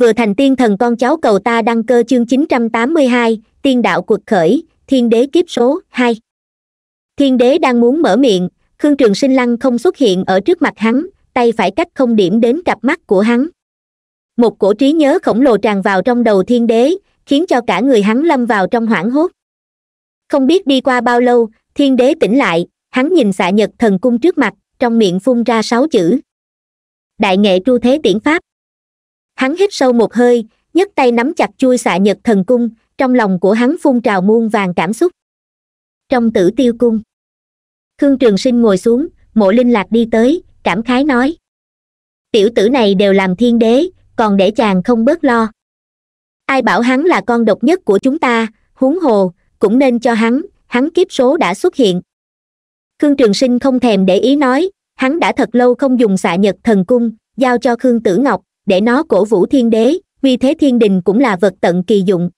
vừa thành tiên thần con cháu cầu ta đăng cơ chương 982, tiên đạo cuộc khởi thiên đế kiếp số hai thiên đế đang muốn mở miệng khương trường sinh lăng không xuất hiện ở trước mặt hắn tay phải cách không điểm đến cặp mắt của hắn một cổ trí nhớ khổng lồ tràn vào trong đầu thiên đế khiến cho cả người hắn lâm vào trong hoảng hốt không biết đi qua bao lâu thiên đế tỉnh lại hắn nhìn xạ nhật thần cung trước mặt trong miệng phun ra sáu chữ đại nghệ tru thế tiễn pháp hắn hít sâu một hơi nhấc tay nắm chặt chui xạ nhật thần cung trong lòng của hắn phun trào muôn vàng cảm xúc trong tử tiêu cung khương trường sinh ngồi xuống mộ linh lạc đi tới cảm khái nói tiểu tử này đều làm thiên đế còn để chàng không bớt lo ai bảo hắn là con độc nhất của chúng ta huống hồ cũng nên cho hắn hắn kiếp số đã xuất hiện khương trường sinh không thèm để ý nói hắn đã thật lâu không dùng xạ nhật thần cung giao cho khương tử ngọc để nó cổ vũ thiên đế vì thế thiên đình cũng là vật tận kỳ dụng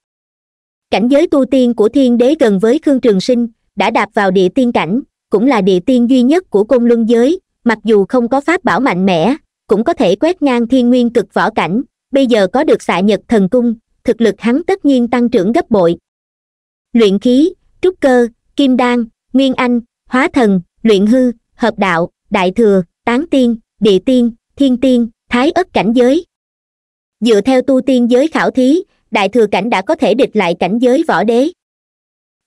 cảnh giới tu tiên của thiên đế gần với khương trường sinh đã đạp vào địa tiên cảnh cũng là địa tiên duy nhất của côn luân giới mặc dù không có pháp bảo mạnh mẽ cũng có thể quét ngang thiên nguyên cực võ cảnh bây giờ có được xạ nhật thần cung thực lực hắn tất nhiên tăng trưởng gấp bội luyện khí trúc cơ kim đan nguyên anh hóa thần luyện hư hợp đạo đại thừa tán tiên địa tiên thiên tiên thái ất cảnh giới dựa theo tu tiên giới khảo thí đại thừa cảnh đã có thể địch lại cảnh giới võ đế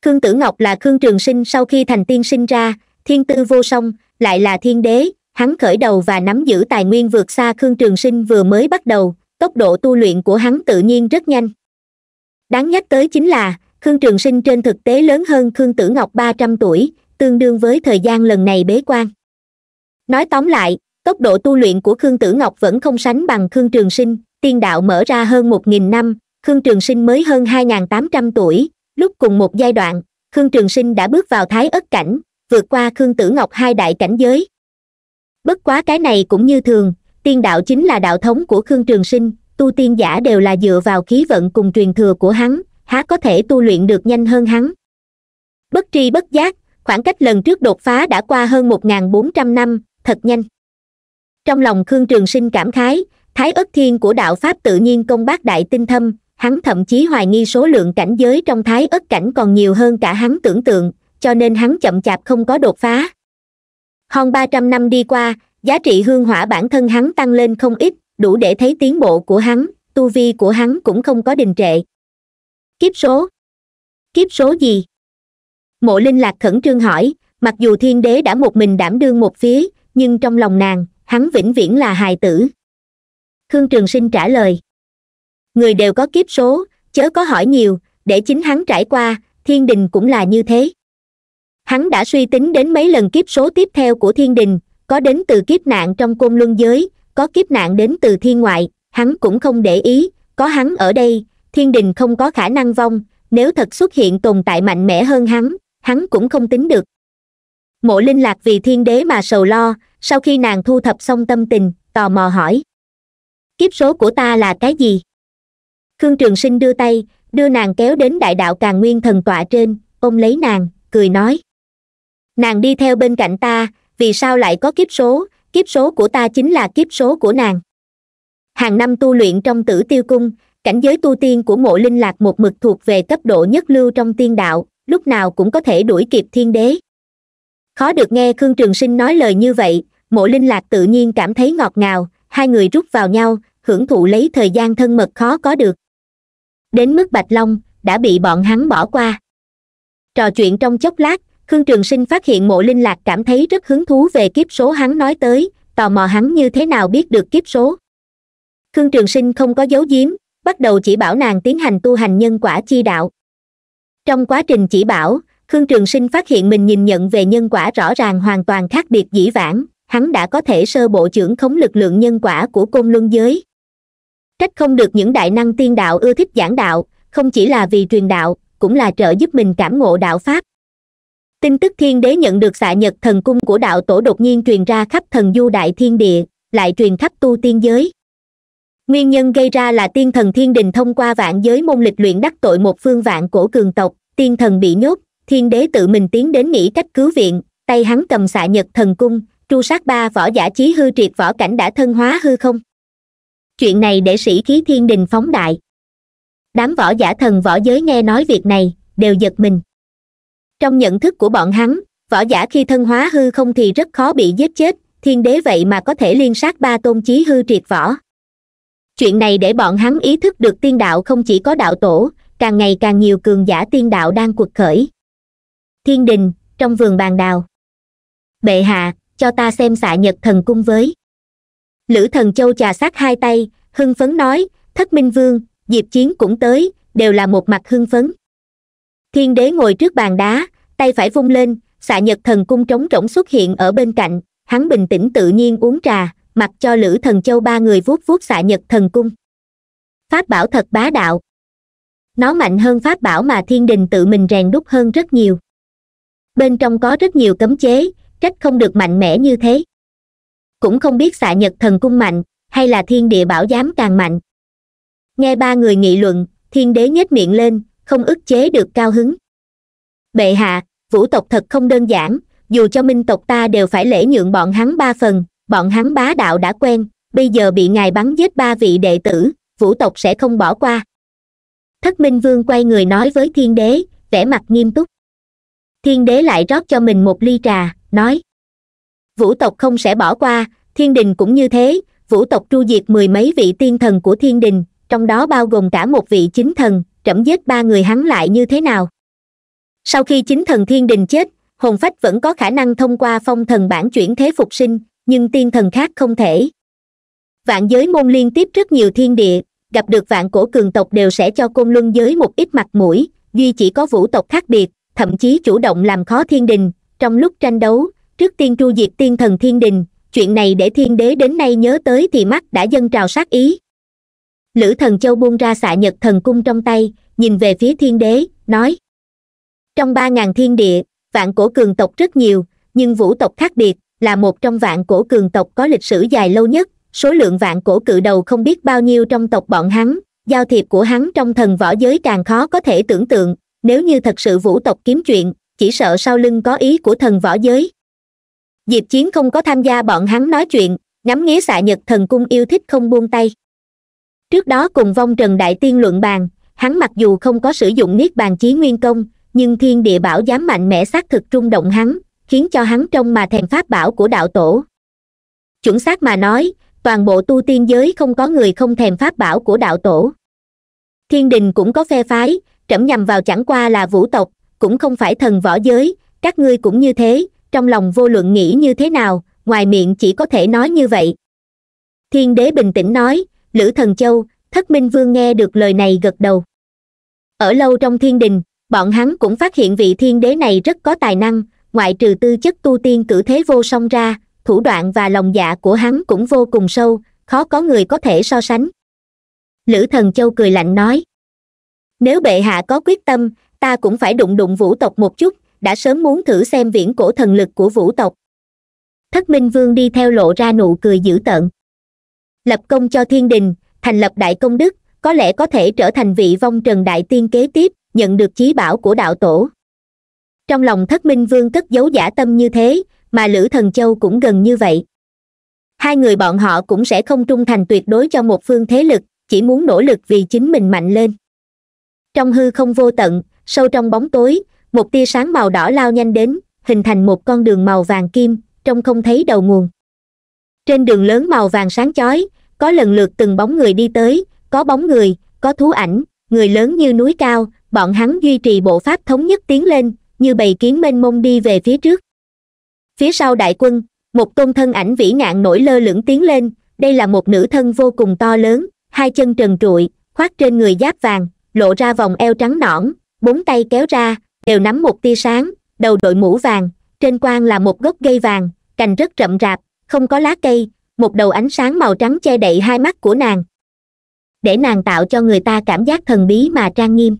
khương tử ngọc là khương trường sinh sau khi thành tiên sinh ra thiên tư vô song lại là thiên đế hắn khởi đầu và nắm giữ tài nguyên vượt xa khương trường sinh vừa mới bắt đầu tốc độ tu luyện của hắn tự nhiên rất nhanh đáng nhắc tới chính là khương trường sinh trên thực tế lớn hơn khương tử ngọc ba trăm tuổi tương đương với thời gian lần này bế quan nói tóm lại tốc độ tu luyện của khương tử ngọc vẫn không sánh bằng khương trường sinh tiên đạo mở ra hơn một nghìn năm khương trường sinh mới hơn hai n tám trăm tuổi lúc cùng một giai đoạn khương trường sinh đã bước vào thái ất cảnh vượt qua khương tử ngọc hai đại cảnh giới bất quá cái này cũng như thường tiên đạo chính là đạo thống của khương trường sinh tu tiên giả đều là dựa vào khí vận cùng truyền thừa của hắn há có thể tu luyện được nhanh hơn hắn bất tri bất giác khoảng cách lần trước đột phá đã qua hơn một bốn trăm năm thật nhanh trong lòng khương trường sinh cảm khái thái ất thiên của đạo pháp tự nhiên công bác đại tinh thâm hắn thậm chí hoài nghi số lượng cảnh giới trong thái ất cảnh còn nhiều hơn cả hắn tưởng tượng cho nên hắn chậm chạp không có đột phá hơn ba trăm năm đi qua giá trị hương hỏa bản thân hắn tăng lên không ít đủ để thấy tiến bộ của hắn tu vi của hắn cũng không có đình trệ kiếp số kiếp số gì mộ linh lạc khẩn trương hỏi mặc dù thiên đế đã một mình đảm đương một phía nhưng trong lòng nàng hắn vĩnh viễn là hài tử khương trường sinh trả lời người đều có kiếp số chớ có hỏi nhiều để chính hắn trải qua thiên đình cũng là như thế hắn đã suy tính đến mấy lần kiếp số tiếp theo của thiên đình có đến từ kiếp nạn trong côn luân giới có kiếp nạn đến từ thiên ngoại hắn cũng không để ý có hắn ở đây thiên đình không có khả năng vong nếu thật xuất hiện tồn tại mạnh mẽ hơn hắn hắn cũng không tính được mộ linh lạc vì thiên đế mà sầu lo sau khi nàng thu thập xong tâm tình tò mò hỏi kiếp số của ta là cái gì khương trường sinh đưa tay đưa nàng kéo đến đại đạo càng nguyên thần tọa trên ôm lấy nàng cười nói nàng đi theo bên cạnh ta vì sao lại có kiếp số kiếp số của ta chính là kiếp số của nàng hàng năm tu luyện trong tử tiêu cung cảnh giới tu tiên của mộ linh lạc một mực thuộc về cấp độ nhất lưu trong tiên đạo lúc nào cũng có thể đuổi kịp thiên đế khó được nghe khương trường sinh nói lời như vậy mộ linh lạc tự nhiên cảm thấy ngọt ngào hai người rút vào nhau hưởng thụ lấy thời gian thân mật khó có được đến mức bạch long đã bị bọn hắn bỏ qua trò chuyện trong chốc lát khương trường sinh phát hiện mộ linh lạc cảm thấy rất hứng thú về kiếp số hắn nói tới tò mò hắn như thế nào biết được kiếp số khương trường sinh không có giấu giếm bắt đầu chỉ bảo nàng tiến hành tu hành nhân quả chi đạo trong quá trình chỉ bảo khương trường sinh phát hiện mình nhìn nhận về nhân quả rõ ràng hoàn toàn khác biệt dĩ vãng hắn đã có thể sơ bộ trưởng khống lực lượng nhân quả của côn luân giới trách không được những đại năng tiên đạo ưa thích giảng đạo không chỉ là vì truyền đạo cũng là trợ giúp mình cảm ngộ đạo pháp tin tức thiên đế nhận được xạ nhật thần cung của đạo tổ đột nhiên truyền ra khắp thần du đại thiên địa lại truyền khắp tu tiên giới nguyên nhân gây ra là tiên thần thiên đình thông qua vạn giới môn lịch luyện đắc tội một phương vạn cổ cường tộc tiên thần bị nhốt thiên đế tự mình tiến đến nghĩ cách cứu viện tay hắn cầm xạ nhật thần cung tru sát ba võ giả chí hư triệt võ cảnh đã thân hóa hư không chuyện này để sĩ khí thiên đình phóng đại đám võ giả thần võ giới nghe nói việc này đều giật mình trong nhận thức của bọn hắn võ giả khi thân hóa hư không thì rất khó bị giết chết thiên đế vậy mà có thể liên sát ba tôn chí hư triệt võ chuyện này để bọn hắn ý thức được tiên đạo không chỉ có đạo tổ càng ngày càng nhiều cường giả tiên đạo đang cuộc khởi thiên đình trong vườn bàn đào bệ hạ cho ta xem xạ nhật thần cung với lữ thần châu trà sát hai tay hưng phấn nói thất minh vương diệp chiến cũng tới đều là một mặt hưng phấn thiên đế ngồi trước bàn đá tay phải vung lên xạ nhật thần cung trống rỗng xuất hiện ở bên cạnh hắn bình tĩnh tự nhiên uống trà mặc cho lữ thần châu ba người vuốt vuốt xạ nhật thần cung pháp bảo thật bá đạo nó mạnh hơn pháp bảo mà thiên đình tự mình rèn đúc hơn rất nhiều bên trong có rất nhiều cấm chế trách không được mạnh mẽ như thế cũng không biết xạ nhật thần cung mạnh hay là thiên địa bảo giám càng mạnh nghe ba người nghị luận thiên đế nhếch miệng lên không ức chế được cao hứng bệ hạ vũ tộc thật không đơn giản dù cho minh tộc ta đều phải lễ nhượng bọn hắn ba phần bọn hắn bá đạo đã quen bây giờ bị ngài bắn giết ba vị đệ tử vũ tộc sẽ không bỏ qua thất minh vương quay người nói với thiên đế vẻ mặt nghiêm túc thiên đế lại rót cho mình một ly trà nói vũ tộc không sẽ bỏ qua thiên đình cũng như thế vũ tộc tru diệt mười mấy vị tiên thần của thiên đình trong đó bao gồm cả một vị chính thần trẫm giết ba người hắn lại như thế nào sau khi chính thần thiên đình chết hồn phách vẫn có khả năng thông qua phong thần bản chuyển thế phục sinh nhưng tiên thần khác không thể vạn giới môn liên tiếp rất nhiều thiên địa gặp được vạn cổ cường tộc đều sẽ cho côn luân giới một ít mặt mũi duy chỉ có vũ tộc khác biệt thậm chí chủ động làm khó thiên đình trong lúc tranh đấu trước tiên tru diệt tiên thần thiên đình chuyện này để thiên đế đến nay nhớ tới thì mắt đã dâng trào sát ý lữ thần châu buông ra xạ nhật thần cung trong tay nhìn về phía thiên đế nói trong ba ngàn thiên địa vạn cổ cường tộc rất nhiều nhưng vũ tộc khác biệt là một trong vạn cổ cường tộc có lịch sử dài lâu nhất số lượng vạn cổ cự đầu không biết bao nhiêu trong tộc bọn hắn giao thiệp của hắn trong thần võ giới càng khó có thể tưởng tượng nếu như thật sự vũ tộc kiếm chuyện chỉ sợ sau lưng có ý của thần võ giới diệp chiến không có tham gia bọn hắn nói chuyện ngắm nghía xạ nhật thần cung yêu thích không buông tay trước đó cùng vong trần đại tiên luận bàn hắn mặc dù không có sử dụng niết bàn chí nguyên công nhưng thiên địa bảo dám mạnh mẽ xác thực trung động hắn khiến cho hắn trông mà thèm pháp bảo của đạo tổ chuẩn xác mà nói toàn bộ tu tiên giới không có người không thèm pháp bảo của đạo tổ thiên đình cũng có phe phái trẫm nhằm vào chẳng qua là vũ tộc cũng không phải thần võ giới các ngươi cũng như thế trong lòng vô luận nghĩ như thế nào ngoài miệng chỉ có thể nói như vậy thiên đế bình tĩnh nói lữ thần châu thất minh vương nghe được lời này gật đầu ở lâu trong thiên đình bọn hắn cũng phát hiện vị thiên đế này rất có tài năng ngoại trừ tư chất tu tiên cử thế vô song ra thủ đoạn và lòng dạ của hắn cũng vô cùng sâu khó có người có thể so sánh lữ thần châu cười lạnh nói nếu bệ hạ có quyết tâm ta cũng phải đụng đụng vũ tộc một chút đã sớm muốn thử xem viễn cổ thần lực của vũ tộc thất minh vương đi theo lộ ra nụ cười dữ tợn lập công cho thiên đình thành lập đại công đức có lẽ có thể trở thành vị vong trần đại tiên kế tiếp nhận được chí bảo của đạo tổ trong lòng thất minh vương cất giấu giả tâm như thế mà lữ thần châu cũng gần như vậy hai người bọn họ cũng sẽ không trung thành tuyệt đối cho một phương thế lực chỉ muốn nỗ lực vì chính mình mạnh lên trong hư không vô tận sâu trong bóng tối một tia sáng màu đỏ lao nhanh đến hình thành một con đường màu vàng kim trông không thấy đầu nguồn trên đường lớn màu vàng sáng chói có lần lượt từng bóng người đi tới có bóng người có thú ảnh người lớn như núi cao bọn hắn duy trì bộ pháp thống nhất tiến lên như bầy kiến mênh mông đi về phía trước phía sau đại quân một tôn thân ảnh vĩ ngạn nổi lơ lửng tiến lên đây là một nữ thân vô cùng to lớn hai chân trần trụi khoác trên người giáp vàng lộ ra vòng eo trắng nõn bốn tay kéo ra đều nắm một tia sáng đầu đội mũ vàng trên quang là một gốc cây vàng cành rất rậm rạp không có lá cây một đầu ánh sáng màu trắng che đậy hai mắt của nàng để nàng tạo cho người ta cảm giác thần bí mà trang nghiêm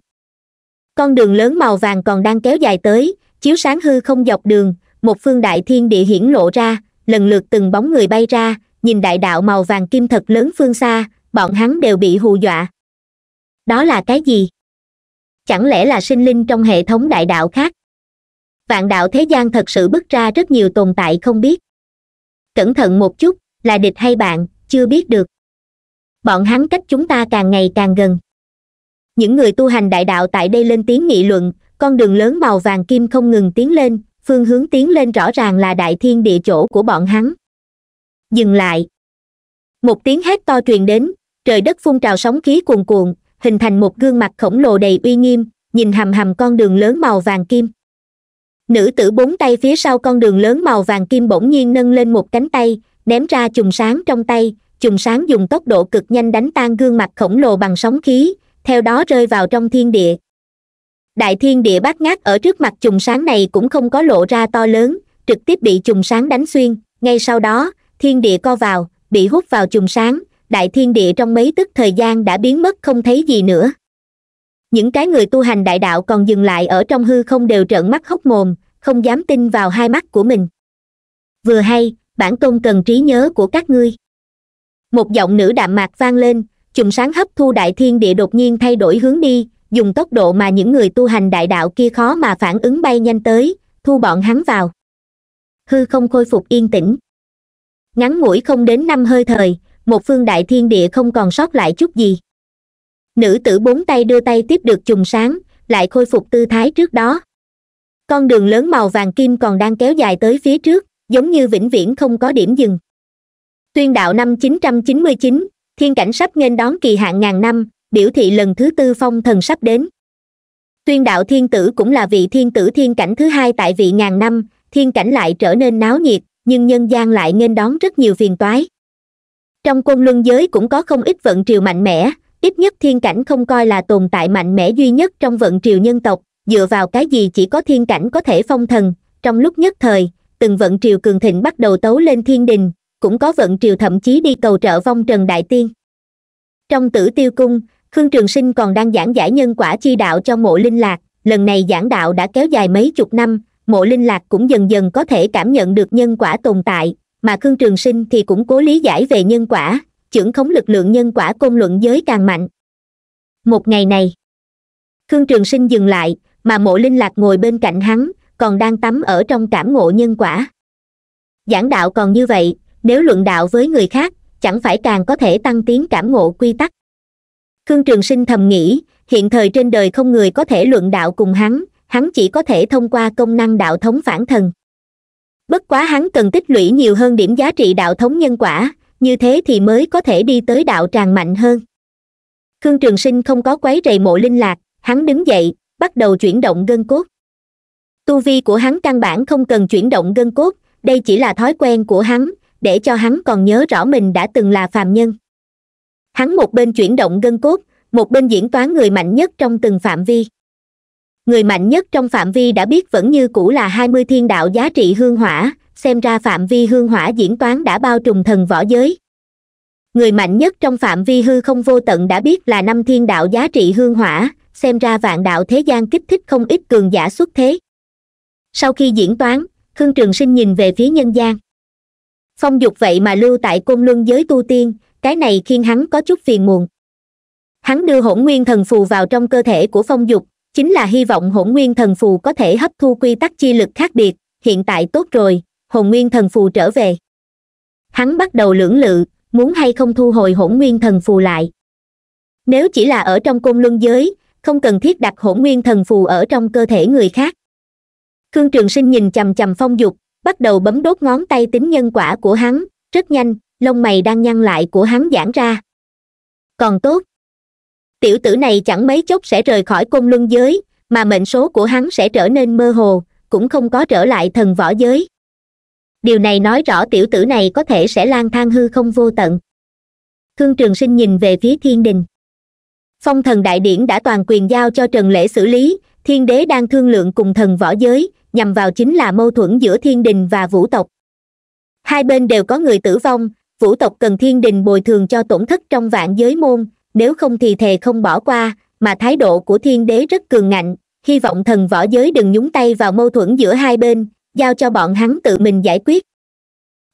con đường lớn màu vàng còn đang kéo dài tới chiếu sáng hư không dọc đường một phương đại thiên địa hiển lộ ra lần lượt từng bóng người bay ra nhìn đại đạo màu vàng kim thật lớn phương xa bọn hắn đều bị hù dọa đó là cái gì chẳng lẽ là sinh linh trong hệ thống đại đạo khác vạn đạo thế gian thật sự bứt ra rất nhiều tồn tại không biết cẩn thận một chút là địch hay bạn chưa biết được bọn hắn cách chúng ta càng ngày càng gần những người tu hành đại đạo tại đây lên tiếng nghị luận con đường lớn màu vàng kim không ngừng tiến lên phương hướng tiến lên rõ ràng là đại thiên địa chỗ của bọn hắn dừng lại một tiếng hét to truyền đến trời đất phun trào sóng khí cuồn cuộn hình thành một gương mặt khổng lồ đầy uy nghiêm nhìn hầm hầm con đường lớn màu vàng kim nữ tử bốn tay phía sau con đường lớn màu vàng kim bỗng nhiên nâng lên một cánh tay ném ra chùm sáng trong tay chùm sáng dùng tốc độ cực nhanh đánh tan gương mặt khổng lồ bằng sóng khí theo đó rơi vào trong thiên địa đại thiên địa bát ngát ở trước mặt chùm sáng này cũng không có lộ ra to lớn trực tiếp bị chùm sáng đánh xuyên ngay sau đó thiên địa co vào bị hút vào chùm sáng đại thiên địa trong mấy tức thời gian đã biến mất không thấy gì nữa những cái người tu hành đại đạo còn dừng lại ở trong hư không đều trợn mắt hốc mồm không dám tin vào hai mắt của mình vừa hay bản tôn cần trí nhớ của các ngươi một giọng nữ đạm mạc vang lên chùm sáng hấp thu đại thiên địa đột nhiên thay đổi hướng đi dùng tốc độ mà những người tu hành đại đạo kia khó mà phản ứng bay nhanh tới thu bọn hắn vào hư không khôi phục yên tĩnh ngắn ngủi không đến năm hơi thời một phương đại thiên địa không còn sót lại chút gì nữ tử bốn tay đưa tay tiếp được trùng sáng lại khôi phục tư thái trước đó con đường lớn màu vàng kim còn đang kéo dài tới phía trước giống như vĩnh viễn không có điểm dừng tuyên đạo năm 999, thiên cảnh sắp nghênh đón kỳ hạn ngàn năm biểu thị lần thứ tư phong thần sắp đến tuyên đạo thiên tử cũng là vị thiên tử thiên cảnh thứ hai tại vị ngàn năm thiên cảnh lại trở nên náo nhiệt nhưng nhân gian lại nghênh đón rất nhiều phiền toái trong côn luân giới cũng có không ít vận triều mạnh mẽ ít nhất thiên cảnh không coi là tồn tại mạnh mẽ duy nhất trong vận triều nhân tộc dựa vào cái gì chỉ có thiên cảnh có thể phong thần trong lúc nhất thời từng vận triều cường thịnh bắt đầu tấu lên thiên đình cũng có vận triều thậm chí đi cầu trợ vong trần đại tiên trong tử tiêu cung khương trường sinh còn đang giảng giải nhân quả chi đạo cho mộ linh lạc lần này giảng đạo đã kéo dài mấy chục năm mộ linh lạc cũng dần dần có thể cảm nhận được nhân quả tồn tại mà khương trường sinh thì cũng cố lý giải về nhân quả trưởng khống lực lượng nhân quả công luận giới càng mạnh một ngày này khương trường sinh dừng lại mà mộ linh lạc ngồi bên cạnh hắn còn đang tắm ở trong cảm ngộ nhân quả giảng đạo còn như vậy nếu luận đạo với người khác chẳng phải càng có thể tăng tiến cảm ngộ quy tắc khương trường sinh thầm nghĩ hiện thời trên đời không người có thể luận đạo cùng hắn hắn chỉ có thể thông qua công năng đạo thống phản thần bất quá hắn cần tích lũy nhiều hơn điểm giá trị đạo thống nhân quả như thế thì mới có thể đi tới đạo tràng mạnh hơn khương trường sinh không có quấy rầy mộ linh lạc hắn đứng dậy bắt đầu chuyển động gân cốt tu vi của hắn căn bản không cần chuyển động gân cốt đây chỉ là thói quen của hắn để cho hắn còn nhớ rõ mình đã từng là phàm nhân hắn một bên chuyển động gân cốt một bên diễn toán người mạnh nhất trong từng phạm vi người mạnh nhất trong phạm vi đã biết vẫn như cũ là hai mươi thiên đạo giá trị hương hỏa xem ra phạm vi hương hỏa diễn toán đã bao trùm thần võ giới người mạnh nhất trong phạm vi hư không vô tận đã biết là năm thiên đạo giá trị hương hỏa xem ra vạn đạo thế gian kích thích không ít cường giả xuất thế sau khi diễn toán khương trường sinh nhìn về phía nhân gian phong dục vậy mà lưu tại côn luân giới tu tiên cái này khiến hắn có chút phiền muộn hắn đưa hỗn nguyên thần phù vào trong cơ thể của phong dục chính là hy vọng hỗn nguyên thần phù có thể hấp thu quy tắc chi lực khác biệt hiện tại tốt rồi hồn nguyên thần phù trở về hắn bắt đầu lưỡng lự muốn hay không thu hồi hỗn nguyên thần phù lại nếu chỉ là ở trong côn luân giới không cần thiết đặt hỗn nguyên thần phù ở trong cơ thể người khác khương trường sinh nhìn chằm chằm phong dục bắt đầu bấm đốt ngón tay tính nhân quả của hắn rất nhanh lông mày đang nhăn lại của hắn giãn ra còn tốt tiểu tử này chẳng mấy chốc sẽ rời khỏi côn luân giới mà mệnh số của hắn sẽ trở nên mơ hồ cũng không có trở lại thần võ giới điều này nói rõ tiểu tử này có thể sẽ lang thang hư không vô tận khương trường sinh nhìn về phía thiên đình phong thần đại điển đã toàn quyền giao cho trần lễ xử lý thiên đế đang thương lượng cùng thần võ giới nhằm vào chính là mâu thuẫn giữa thiên đình và vũ tộc hai bên đều có người tử vong vũ tộc cần thiên đình bồi thường cho tổn thất trong vạn giới môn nếu không thì thề không bỏ qua mà thái độ của thiên đế rất cường ngạnh hy vọng thần võ giới đừng nhúng tay vào mâu thuẫn giữa hai bên giao cho bọn hắn tự mình giải quyết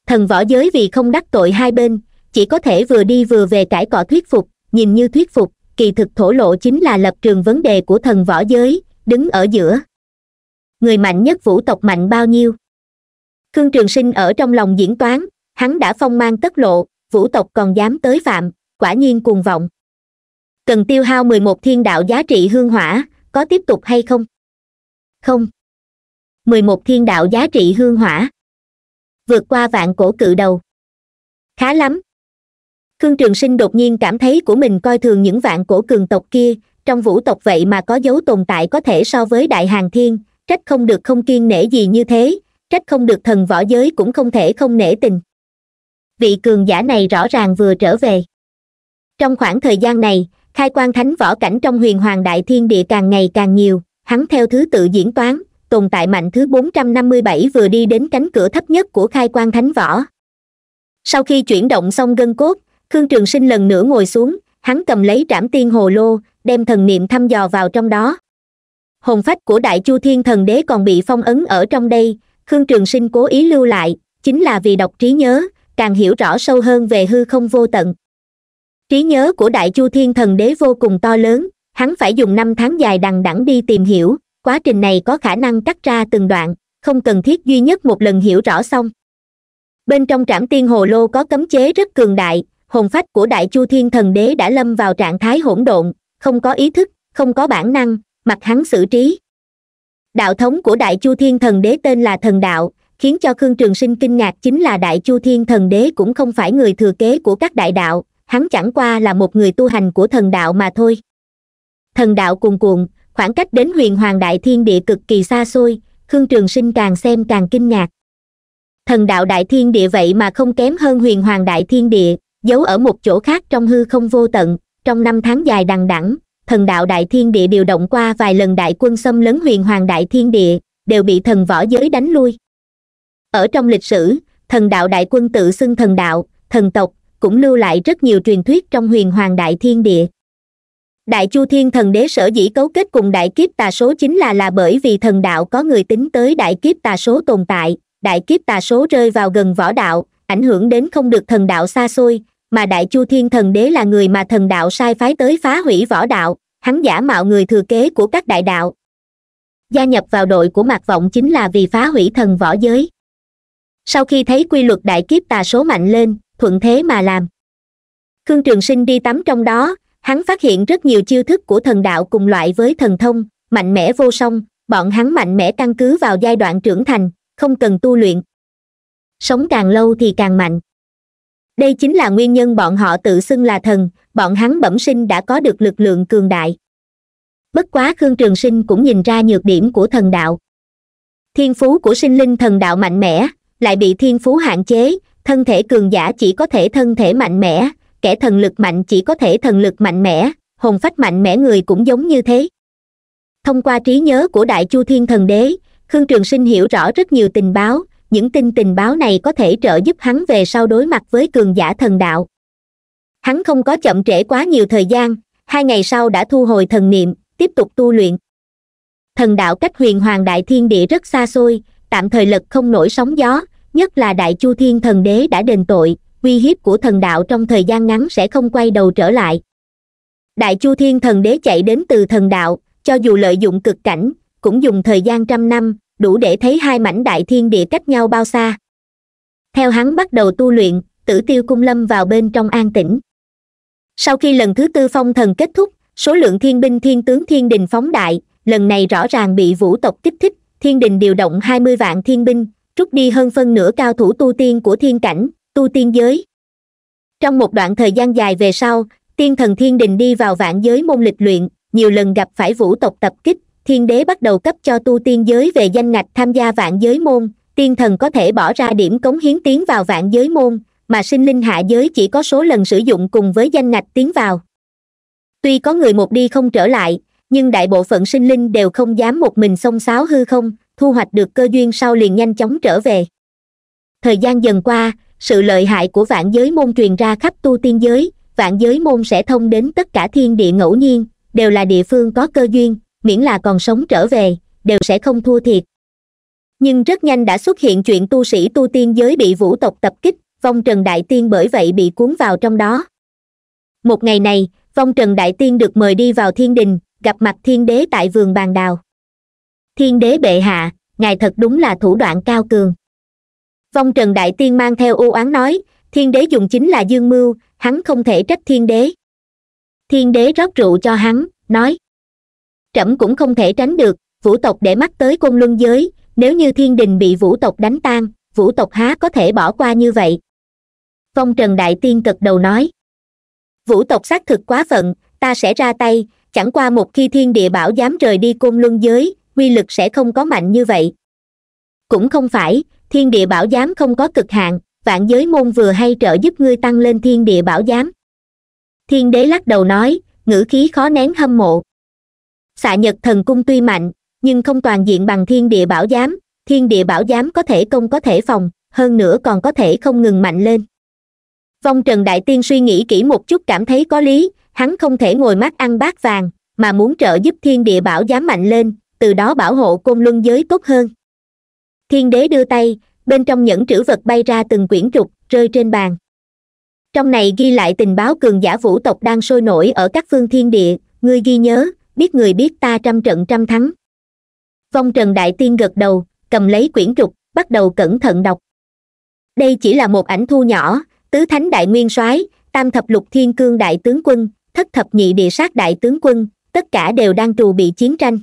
thần võ giới vì không đắc tội hai bên chỉ có thể vừa đi vừa về cãi cọ thuyết phục nhìn như thuyết phục kỳ thực thổ lộ chính là lập trường vấn đề của thần võ giới đứng ở giữa người mạnh nhất vũ tộc mạnh bao nhiêu khương trường sinh ở trong lòng diễn toán hắn đã phong mang tất lộ vũ tộc còn dám tới phạm quả nhiên cuồng vọng cần tiêu hao mười một thiên đạo giá trị hương hỏa có tiếp tục hay không không mười một thiên đạo giá trị hương hỏa vượt qua vạn cổ cự đầu khá lắm khương trường sinh đột nhiên cảm thấy của mình coi thường những vạn cổ cường tộc kia trong vũ tộc vậy mà có dấu tồn tại có thể so với đại hàng thiên trách không được không kiên nể gì như thế trách không được thần võ giới cũng không thể không nể tình vị cường giả này rõ ràng vừa trở về trong khoảng thời gian này khai quan thánh võ cảnh trong huyền hoàng đại thiên địa càng ngày càng nhiều hắn theo thứ tự diễn toán tồn tại mạnh thứ 457 vừa đi đến cánh cửa thấp nhất của khai quan thánh võ sau khi chuyển động xong gân cốt khương trường sinh lần nữa ngồi xuống hắn cầm lấy trảm tiên hồ lô đem thần niệm thăm dò vào trong đó hồn phách của đại chu thiên thần đế còn bị phong ấn ở trong đây khương trường sinh cố ý lưu lại chính là vì đọc trí nhớ càng hiểu rõ sâu hơn về hư không vô tận trí nhớ của đại chu thiên thần đế vô cùng to lớn hắn phải dùng năm tháng dài đằng đẵng đi tìm hiểu quá trình này có khả năng cắt ra từng đoạn không cần thiết duy nhất một lần hiểu rõ xong bên trong trảm tiên hồ lô có cấm chế rất cường đại hồn phách của đại chu thiên thần đế đã lâm vào trạng thái hỗn độn không có ý thức không có bản năng mặt hắn xử trí đạo thống của đại chu thiên thần đế tên là thần đạo khiến cho khương trường sinh kinh ngạc chính là đại chu thiên thần đế cũng không phải người thừa kế của các đại đạo hắn chẳng qua là một người tu hành của thần đạo mà thôi thần đạo cuồn cuộn khoảng cách đến huyền hoàng đại thiên địa cực kỳ xa xôi khương trường sinh càng xem càng kinh ngạc thần đạo đại thiên địa vậy mà không kém hơn huyền hoàng đại thiên địa giấu ở một chỗ khác trong hư không vô tận trong năm tháng dài đằng đẵng thần đạo đại thiên địa điều động qua vài lần đại quân xâm lấn huyền hoàng đại thiên địa đều bị thần võ giới đánh lui ở trong lịch sử thần đạo đại quân tự xưng thần đạo thần tộc cũng lưu lại rất nhiều truyền thuyết trong huyền hoàng đại thiên địa đại chu thiên thần đế sở dĩ cấu kết cùng đại kiếp tà số chính là là bởi vì thần đạo có người tính tới đại kiếp tà số tồn tại đại kiếp tà số rơi vào gần võ đạo ảnh hưởng đến không được thần đạo xa xôi mà đại chu thiên thần đế là người mà thần đạo sai phái tới phá hủy võ đạo hắn giả mạo người thừa kế của các đại đạo gia nhập vào đội của mạc vọng chính là vì phá hủy thần võ giới sau khi thấy quy luật đại kiếp tà số mạnh lên thuận thế mà làm khương trường sinh đi tắm trong đó hắn phát hiện rất nhiều chiêu thức của thần đạo cùng loại với thần thông mạnh mẽ vô song bọn hắn mạnh mẽ căn cứ vào giai đoạn trưởng thành không cần tu luyện sống càng lâu thì càng mạnh đây chính là nguyên nhân bọn họ tự xưng là thần bọn hắn bẩm sinh đã có được lực lượng cường đại bất quá khương trường sinh cũng nhìn ra nhược điểm của thần đạo thiên phú của sinh linh thần đạo mạnh mẽ lại bị thiên phú hạn chế thân thể cường giả chỉ có thể thân thể mạnh mẽ kẻ thần lực mạnh chỉ có thể thần lực mạnh mẽ hồn phách mạnh mẽ người cũng giống như thế thông qua trí nhớ của đại chu thiên thần đế khương trường sinh hiểu rõ rất nhiều tình báo những tin tình báo này có thể trợ giúp hắn về sau đối mặt với cường giả thần đạo hắn không có chậm trễ quá nhiều thời gian hai ngày sau đã thu hồi thần niệm tiếp tục tu luyện thần đạo cách huyền hoàng đại thiên địa rất xa xôi tạm thời lực không nổi sóng gió nhất là đại chu thiên thần đế đã đền tội uy hiếp của thần đạo trong thời gian ngắn sẽ không quay đầu trở lại đại chu thiên thần đế chạy đến từ thần đạo cho dù lợi dụng cực cảnh cũng dùng thời gian trăm năm đủ để thấy hai mảnh đại thiên địa cách nhau bao xa theo hắn bắt đầu tu luyện tử tiêu cung lâm vào bên trong an tĩnh sau khi lần thứ tư phong thần kết thúc số lượng thiên binh thiên tướng thiên đình phóng đại lần này rõ ràng bị vũ tộc kích thích thiên đình điều động hai mươi vạn thiên binh trút đi hơn phân nửa cao thủ tu tiên của thiên cảnh tu tiên giới trong một đoạn thời gian dài về sau tiên thần thiên đình đi vào vạn giới môn lịch luyện nhiều lần gặp phải vũ tộc tập kích thiên đế bắt đầu cấp cho tu tiên giới về danh ngạch tham gia vạn giới môn tiên thần có thể bỏ ra điểm cống hiến tiến vào vạn giới môn mà sinh linh hạ giới chỉ có số lần sử dụng cùng với danh ngạch tiến vào tuy có người một đi không trở lại nhưng đại bộ phận sinh linh đều không dám một mình xông xáo hư không thu hoạch được cơ duyên sau liền nhanh chóng trở về thời gian dần qua sự lợi hại của vạn giới môn truyền ra khắp tu tiên giới vạn giới môn sẽ thông đến tất cả thiên địa ngẫu nhiên đều là địa phương có cơ duyên miễn là còn sống trở về đều sẽ không thua thiệt nhưng rất nhanh đã xuất hiện chuyện tu sĩ tu tiên giới bị vũ tộc tập kích vong trần đại tiên bởi vậy bị cuốn vào trong đó một ngày này vong trần đại tiên được mời đi vào thiên đình gặp mặt thiên đế tại vườn bàn đào thiên đế bệ hạ ngài thật đúng là thủ đoạn cao cường vong trần đại tiên mang theo ô oán nói thiên đế dùng chính là dương mưu hắn không thể trách thiên đế thiên đế rót rượu cho hắn nói trẫm cũng không thể tránh được vũ tộc để mắt tới côn luân giới nếu như thiên đình bị vũ tộc đánh tan vũ tộc há có thể bỏ qua như vậy phong trần đại tiên cực đầu nói vũ tộc xác thực quá phận ta sẽ ra tay chẳng qua một khi thiên địa bảo dám rời đi côn luân giới quy lực sẽ không có mạnh như vậy cũng không phải thiên địa bảo giám không có cực hạn vạn giới môn vừa hay trợ giúp ngươi tăng lên thiên địa bảo giám thiên đế lắc đầu nói ngữ khí khó nén hâm mộ xạ nhật thần cung tuy mạnh nhưng không toàn diện bằng thiên địa bảo giám thiên địa bảo giám có thể công có thể phòng hơn nữa còn có thể không ngừng mạnh lên vong trần đại tiên suy nghĩ kỹ một chút cảm thấy có lý hắn không thể ngồi mắt ăn bát vàng mà muốn trợ giúp thiên địa bảo giám mạnh lên từ đó bảo hộ côn luân giới tốt hơn thiên đế đưa tay bên trong những trữ vật bay ra từng quyển trục rơi trên bàn trong này ghi lại tình báo cường giả vũ tộc đang sôi nổi ở các phương thiên địa ngươi ghi nhớ biết người biết ta trăm trận trăm thắng vong trần đại tiên gật đầu cầm lấy quyển trục bắt đầu cẩn thận đọc đây chỉ là một ảnh thu nhỏ tứ thánh đại nguyên soái tam thập lục thiên cương đại tướng quân thất thập nhị địa sát đại tướng quân tất cả đều đang trù bị chiến tranh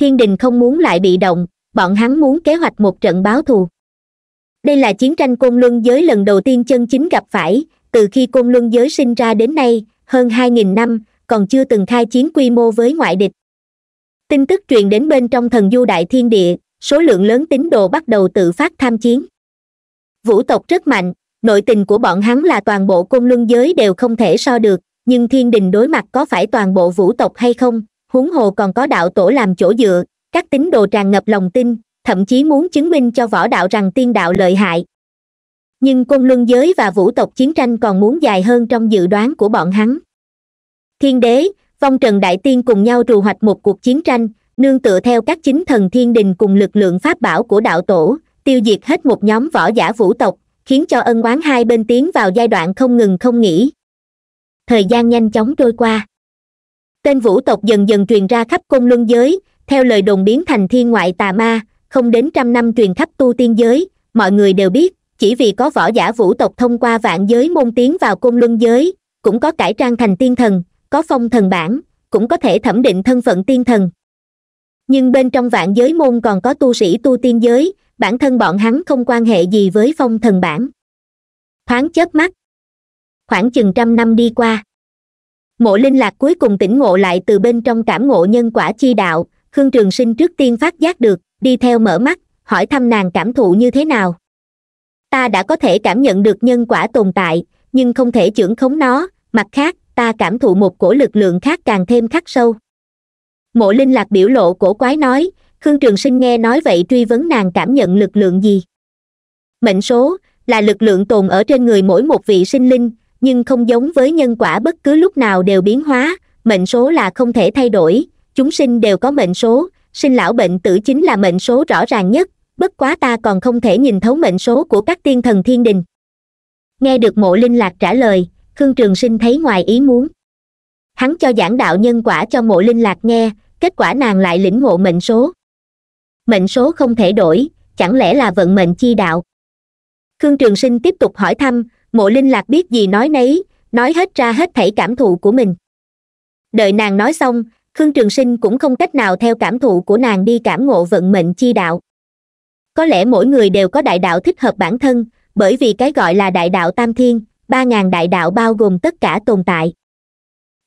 thiên đình không muốn lại bị động bọn hắn muốn kế hoạch một trận báo thù đây là chiến tranh côn luân giới lần đầu tiên chân chính gặp phải từ khi côn luân giới sinh ra đến nay hơn hai nghìn năm còn chưa từng khai chiến quy mô với ngoại địch tin tức truyền đến bên trong thần du đại thiên địa số lượng lớn tín đồ bắt đầu tự phát tham chiến vũ tộc rất mạnh nội tình của bọn hắn là toàn bộ côn luân giới đều không thể so được nhưng thiên đình đối mặt có phải toàn bộ vũ tộc hay không huống hồ còn có đạo tổ làm chỗ dựa các tín đồ tràn ngập lòng tin thậm chí muốn chứng minh cho võ đạo rằng tiên đạo lợi hại nhưng cung luân giới và vũ tộc chiến tranh còn muốn dài hơn trong dự đoán của bọn hắn thiên đế vong trần đại tiên cùng nhau trù hoạch một cuộc chiến tranh nương tựa theo các chính thần thiên đình cùng lực lượng pháp bảo của đạo tổ tiêu diệt hết một nhóm võ giả vũ tộc khiến cho ân oán hai bên tiến vào giai đoạn không ngừng không nghỉ thời gian nhanh chóng trôi qua tên vũ tộc dần dần truyền ra khắp côn luân giới theo lời đồn biến thành thiên ngoại tà ma không đến trăm năm truyền khắp tu tiên giới mọi người đều biết chỉ vì có võ giả vũ tộc thông qua vạn giới môn tiến vào côn luân giới cũng có cải trang thành tiên thần có phong thần bản cũng có thể thẩm định thân phận tiên thần nhưng bên trong vạn giới môn còn có tu sĩ tu tiên giới bản thân bọn hắn không quan hệ gì với phong thần bản thoáng chớp mắt khoảng chừng trăm năm đi qua mộ linh lạc cuối cùng tỉnh ngộ lại từ bên trong cảm ngộ nhân quả chi đạo khương trường sinh trước tiên phát giác được đi theo mở mắt hỏi thăm nàng cảm thụ như thế nào ta đã có thể cảm nhận được nhân quả tồn tại nhưng không thể trưởng khống nó mặt khác ta cảm thụ một cổ lực lượng khác càng thêm khắc sâu mộ linh lạc biểu lộ cổ quái nói khương trường sinh nghe nói vậy truy vấn nàng cảm nhận lực lượng gì mệnh số là lực lượng tồn ở trên người mỗi một vị sinh linh nhưng không giống với nhân quả bất cứ lúc nào đều biến hóa mệnh số là không thể thay đổi chúng sinh đều có mệnh số sinh lão bệnh tử chính là mệnh số rõ ràng nhất bất quá ta còn không thể nhìn thấu mệnh số của các tiên thần thiên đình nghe được mộ linh lạc trả lời khương trường sinh thấy ngoài ý muốn hắn cho giảng đạo nhân quả cho mộ linh lạc nghe kết quả nàng lại lĩnh ngộ mệnh số mệnh số không thể đổi chẳng lẽ là vận mệnh chi đạo khương trường sinh tiếp tục hỏi thăm mộ linh lạc biết gì nói nấy nói hết ra hết thảy cảm thụ của mình đợi nàng nói xong khương trường sinh cũng không cách nào theo cảm thụ của nàng đi cảm ngộ vận mệnh chi đạo có lẽ mỗi người đều có đại đạo thích hợp bản thân bởi vì cái gọi là đại đạo tam thiên ba ngàn đại đạo bao gồm tất cả tồn tại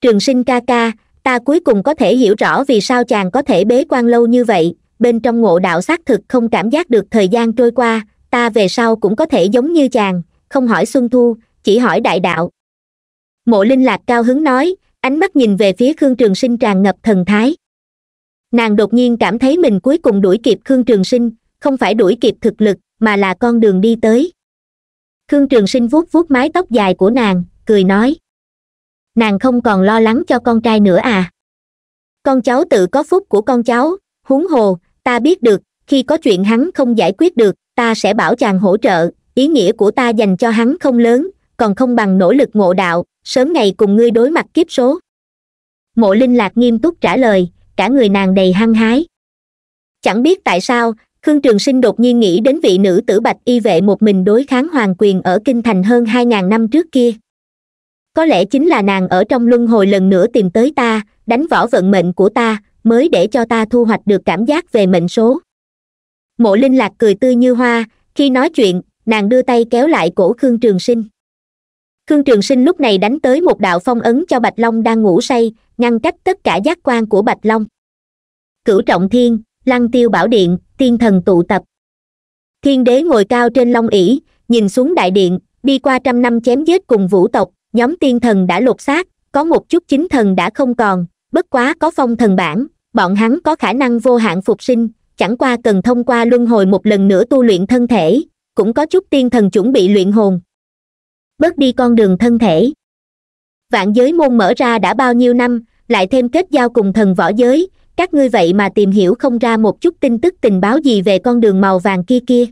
trường sinh ca ca ta cuối cùng có thể hiểu rõ vì sao chàng có thể bế quan lâu như vậy bên trong ngộ đạo xác thực không cảm giác được thời gian trôi qua ta về sau cũng có thể giống như chàng không hỏi xuân thu chỉ hỏi đại đạo mộ linh lạc cao hứng nói ánh mắt nhìn về phía khương trường sinh tràn ngập thần thái nàng đột nhiên cảm thấy mình cuối cùng đuổi kịp khương trường sinh không phải đuổi kịp thực lực mà là con đường đi tới khương trường sinh vuốt vuốt mái tóc dài của nàng cười nói nàng không còn lo lắng cho con trai nữa à con cháu tự có phúc của con cháu huống hồ ta biết được khi có chuyện hắn không giải quyết được ta sẽ bảo chàng hỗ trợ ý nghĩa của ta dành cho hắn không lớn còn không bằng nỗ lực ngộ đạo sớm ngày cùng ngươi đối mặt kiếp số mộ linh lạc nghiêm túc trả lời cả người nàng đầy hăng hái chẳng biết tại sao khương trường sinh đột nhiên nghĩ đến vị nữ tử bạch y vệ một mình đối kháng hoàng quyền ở kinh thành hơn hai ngàn năm trước kia có lẽ chính là nàng ở trong luân hồi lần nữa tìm tới ta đánh võ vận mệnh của ta mới để cho ta thu hoạch được cảm giác về mệnh số mộ linh lạc cười tươi như hoa khi nói chuyện nàng đưa tay kéo lại cổ khương trường sinh khương trường sinh lúc này đánh tới một đạo phong ấn cho bạch long đang ngủ say ngăn cách tất cả giác quan của bạch long cửu trọng thiên lăng tiêu bảo điện tiên thần tụ tập thiên đế ngồi cao trên long ỷ nhìn xuống đại điện đi qua trăm năm chém giết cùng vũ tộc nhóm tiên thần đã lột xác có một chút chính thần đã không còn bất quá có phong thần bản bọn hắn có khả năng vô hạn phục sinh chẳng qua cần thông qua luân hồi một lần nữa tu luyện thân thể cũng có chút tiên thần chuẩn bị luyện hồn bớt đi con đường thân thể vạn giới môn mở ra đã bao nhiêu năm lại thêm kết giao cùng thần võ giới các ngươi vậy mà tìm hiểu không ra một chút tin tức tình báo gì về con đường màu vàng kia kia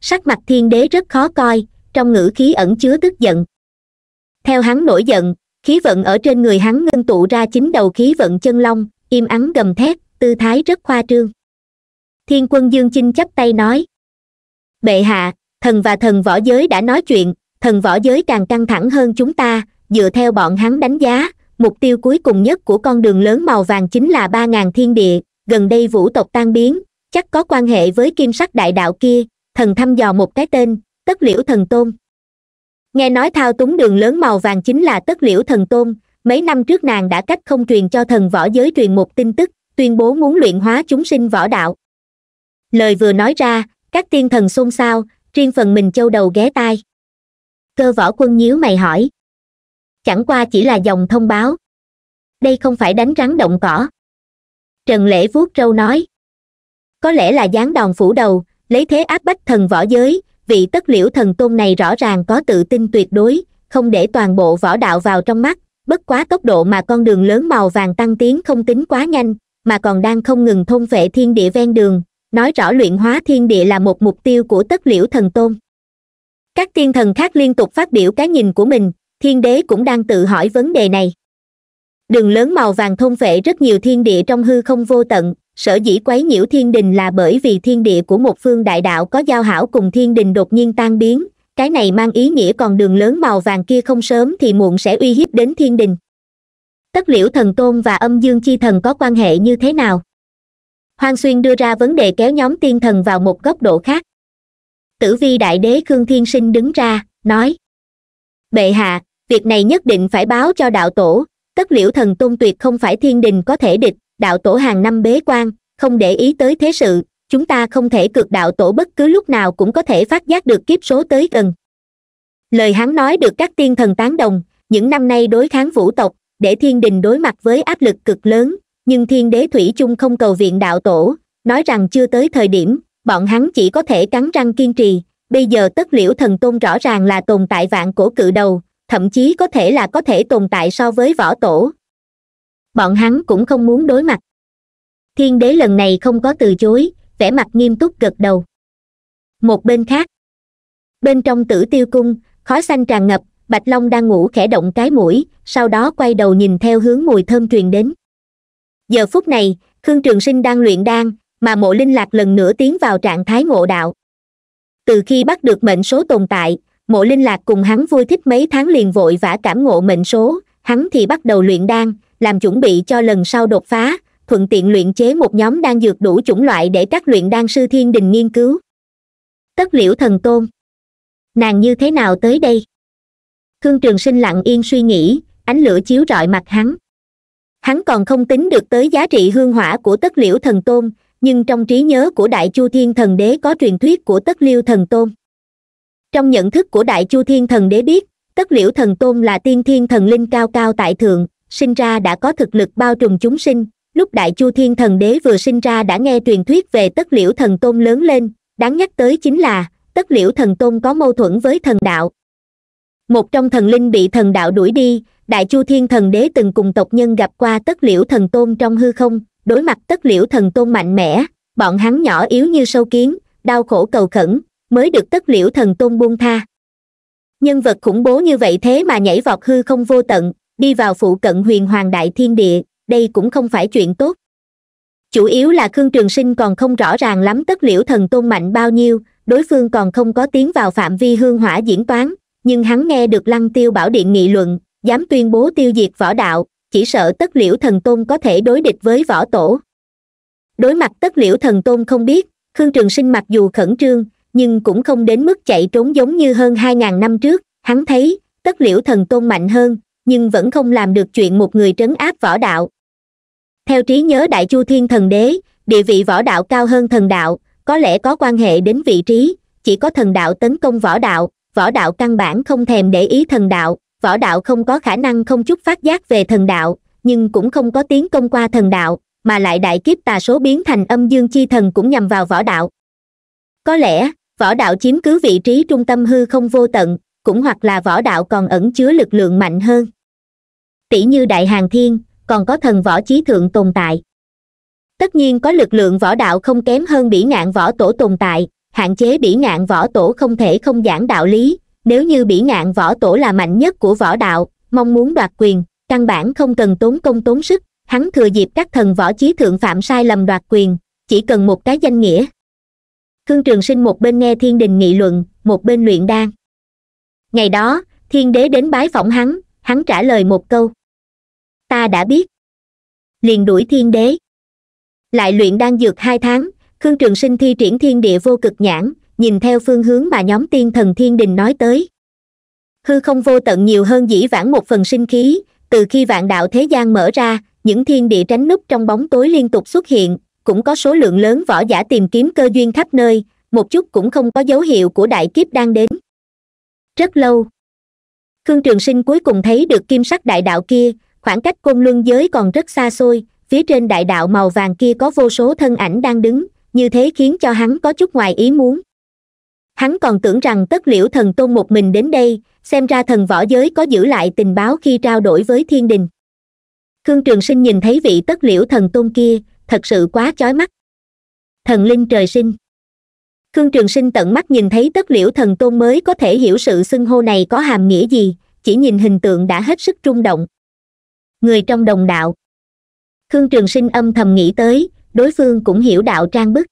sắc mặt thiên đế rất khó coi trong ngữ khí ẩn chứa tức giận theo hắn nổi giận khí vận ở trên người hắn ngưng tụ ra chính đầu khí vận chân long im ắng gầm thét tư thái rất khoa trương thiên quân dương chinh chắp tay nói bệ hạ thần và thần võ giới đã nói chuyện thần võ giới càng căng thẳng hơn chúng ta dựa theo bọn hắn đánh giá mục tiêu cuối cùng nhất của con đường lớn màu vàng chính là ba ngàn thiên địa gần đây vũ tộc tan biến chắc có quan hệ với kim sắc đại đạo kia thần thăm dò một cái tên tất liễu thần tôn nghe nói thao túng đường lớn màu vàng chính là tất liễu thần tôn mấy năm trước nàng đã cách không truyền cho thần võ giới truyền một tin tức tuyên bố muốn luyện hóa chúng sinh võ đạo lời vừa nói ra các tiên thần xôn xao riêng phần mình châu đầu ghé tai cơ võ quân nhíu mày hỏi chẳng qua chỉ là dòng thông báo đây không phải đánh rắn động cỏ trần lễ vuốt râu nói có lẽ là gián đòn phủ đầu lấy thế áp bách thần võ giới vị tất liễu thần tôn này rõ ràng có tự tin tuyệt đối không để toàn bộ võ đạo vào trong mắt bất quá tốc độ mà con đường lớn màu vàng tăng tiến không tính quá nhanh mà còn đang không ngừng thôn vệ thiên địa ven đường nói rõ luyện hóa thiên địa là một mục tiêu của tất liễu thần tôn các tiên thần khác liên tục phát biểu cái nhìn của mình thiên đế cũng đang tự hỏi vấn đề này đường lớn màu vàng thôn vệ rất nhiều thiên địa trong hư không vô tận sở dĩ quấy nhiễu thiên đình là bởi vì thiên địa của một phương đại đạo có giao hảo cùng thiên đình đột nhiên tan biến cái này mang ý nghĩa còn đường lớn màu vàng kia không sớm thì muộn sẽ uy hiếp đến thiên đình tất liễu thần tôn và âm dương chi thần có quan hệ như thế nào hoang xuyên đưa ra vấn đề kéo nhóm tiên thần vào một góc độ khác tử vi đại đế khương thiên sinh đứng ra nói bệ hạ việc này nhất định phải báo cho đạo tổ tất liễu thần tôn tuyệt không phải thiên đình có thể địch đạo tổ hàng năm bế quan không để ý tới thế sự chúng ta không thể cược đạo tổ bất cứ lúc nào cũng có thể phát giác được kiếp số tới gần lời hắn nói được các tiên thần tán đồng những năm nay đối kháng vũ tộc để thiên đình đối mặt với áp lực cực lớn nhưng thiên đế thủy chung không cầu viện đạo tổ nói rằng chưa tới thời điểm bọn hắn chỉ có thể cắn răng kiên trì bây giờ tất liễu thần tôn rõ ràng là tồn tại vạn cổ cự đầu thậm chí có thể là có thể tồn tại so với võ tổ bọn hắn cũng không muốn đối mặt thiên đế lần này không có từ chối vẻ mặt nghiêm túc gật đầu một bên khác bên trong tử tiêu cung khói xanh tràn ngập bạch long đang ngủ khẽ động cái mũi sau đó quay đầu nhìn theo hướng mùi thơm truyền đến giờ phút này khương trường sinh đang luyện đan mà mộ linh lạc lần nữa tiến vào trạng thái ngộ đạo từ khi bắt được mệnh số tồn tại mộ linh lạc cùng hắn vui thích mấy tháng liền vội vã cảm ngộ mệnh số hắn thì bắt đầu luyện đan làm chuẩn bị cho lần sau đột phá thuận tiện luyện chế một nhóm đan dược đủ chủng loại để các luyện đan sư thiên đình nghiên cứu tất liễu thần tôn nàng như thế nào tới đây khương trường sinh lặng yên suy nghĩ ánh lửa chiếu rọi mặt hắn hắn còn không tính được tới giá trị hương hỏa của tất liễu thần tôn nhưng trong trí nhớ của đại chu thiên thần đế có truyền thuyết của tất liêu thần tôn trong nhận thức của đại chu thiên thần đế biết tất liễu thần tôn là tiên thiên thần linh cao cao tại thượng sinh ra đã có thực lực bao trùm chúng sinh lúc đại chu thiên thần đế vừa sinh ra đã nghe truyền thuyết về tất liễu thần tôn lớn lên đáng nhắc tới chính là tất liễu thần tôn có mâu thuẫn với thần đạo một trong thần linh bị thần đạo đuổi đi đại chu thiên thần đế từng cùng tộc nhân gặp qua tất liễu thần tôn trong hư không đối mặt tất liễu thần tôn mạnh mẽ bọn hắn nhỏ yếu như sâu kiến đau khổ cầu khẩn mới được tất liễu thần tôn buông tha nhân vật khủng bố như vậy thế mà nhảy vọt hư không vô tận đi vào phụ cận huyền hoàng đại thiên địa đây cũng không phải chuyện tốt chủ yếu là khương trường sinh còn không rõ ràng lắm tất liễu thần tôn mạnh bao nhiêu đối phương còn không có tiến vào phạm vi hương hỏa diễn toán nhưng hắn nghe được lăng tiêu bảo điện nghị luận dám tuyên bố tiêu diệt võ đạo chỉ sợ tất liễu thần tôn có thể đối địch với võ tổ đối mặt tất liễu thần tôn không biết khương trường sinh mặc dù khẩn trương nhưng cũng không đến mức chạy trốn giống như hơn hai ngàn năm trước hắn thấy tất liễu thần tôn mạnh hơn nhưng vẫn không làm được chuyện một người trấn áp võ đạo theo trí nhớ đại chu thiên thần đế địa vị võ đạo cao hơn thần đạo có lẽ có quan hệ đến vị trí chỉ có thần đạo tấn công võ đạo võ đạo căn bản không thèm để ý thần đạo võ đạo không có khả năng không chút phát giác về thần đạo nhưng cũng không có tiến công qua thần đạo mà lại đại kiếp tà số biến thành âm dương chi thần cũng nhằm vào võ đạo có lẽ võ đạo chiếm cứ vị trí trung tâm hư không vô tận cũng hoặc là võ đạo còn ẩn chứa lực lượng mạnh hơn tỷ như đại hàng thiên còn có thần võ chí thượng tồn tại tất nhiên có lực lượng võ đạo không kém hơn bỉ ngạn võ tổ tồn tại hạn chế bỉ ngạn võ tổ không thể không giảng đạo lý nếu như bỉ ngạn võ tổ là mạnh nhất của võ đạo mong muốn đoạt quyền căn bản không cần tốn công tốn sức hắn thừa dịp các thần võ chí thượng phạm sai lầm đoạt quyền chỉ cần một cái danh nghĩa khương trường sinh một bên nghe thiên đình nghị luận một bên luyện đan ngày đó thiên đế đến bái phỏng hắn hắn trả lời một câu ta đã biết liền đuổi thiên đế lại luyện đan dược hai tháng khương trường sinh thi triển thiên địa vô cực nhãn nhìn theo phương hướng mà nhóm tiên thần thiên đình nói tới hư không vô tận nhiều hơn dĩ vãng một phần sinh khí từ khi vạn đạo thế gian mở ra những thiên địa tránh núp trong bóng tối liên tục xuất hiện cũng có số lượng lớn võ giả tìm kiếm cơ duyên khắp nơi một chút cũng không có dấu hiệu của đại kiếp đang đến rất lâu khương trường sinh cuối cùng thấy được kim sắc đại đạo kia khoảng cách côn luân giới còn rất xa xôi phía trên đại đạo màu vàng kia có vô số thân ảnh đang đứng như thế khiến cho hắn có chút ngoài ý muốn hắn còn tưởng rằng tất liễu thần tôn một mình đến đây xem ra thần võ giới có giữ lại tình báo khi trao đổi với thiên đình khương trường sinh nhìn thấy vị tất liễu thần tôn kia thật sự quá chói mắt thần linh trời sinh khương trường sinh tận mắt nhìn thấy tất liễu thần tôn mới có thể hiểu sự xưng hô này có hàm nghĩa gì chỉ nhìn hình tượng đã hết sức rung động người trong đồng đạo khương trường sinh âm thầm nghĩ tới đối phương cũng hiểu đạo trang bức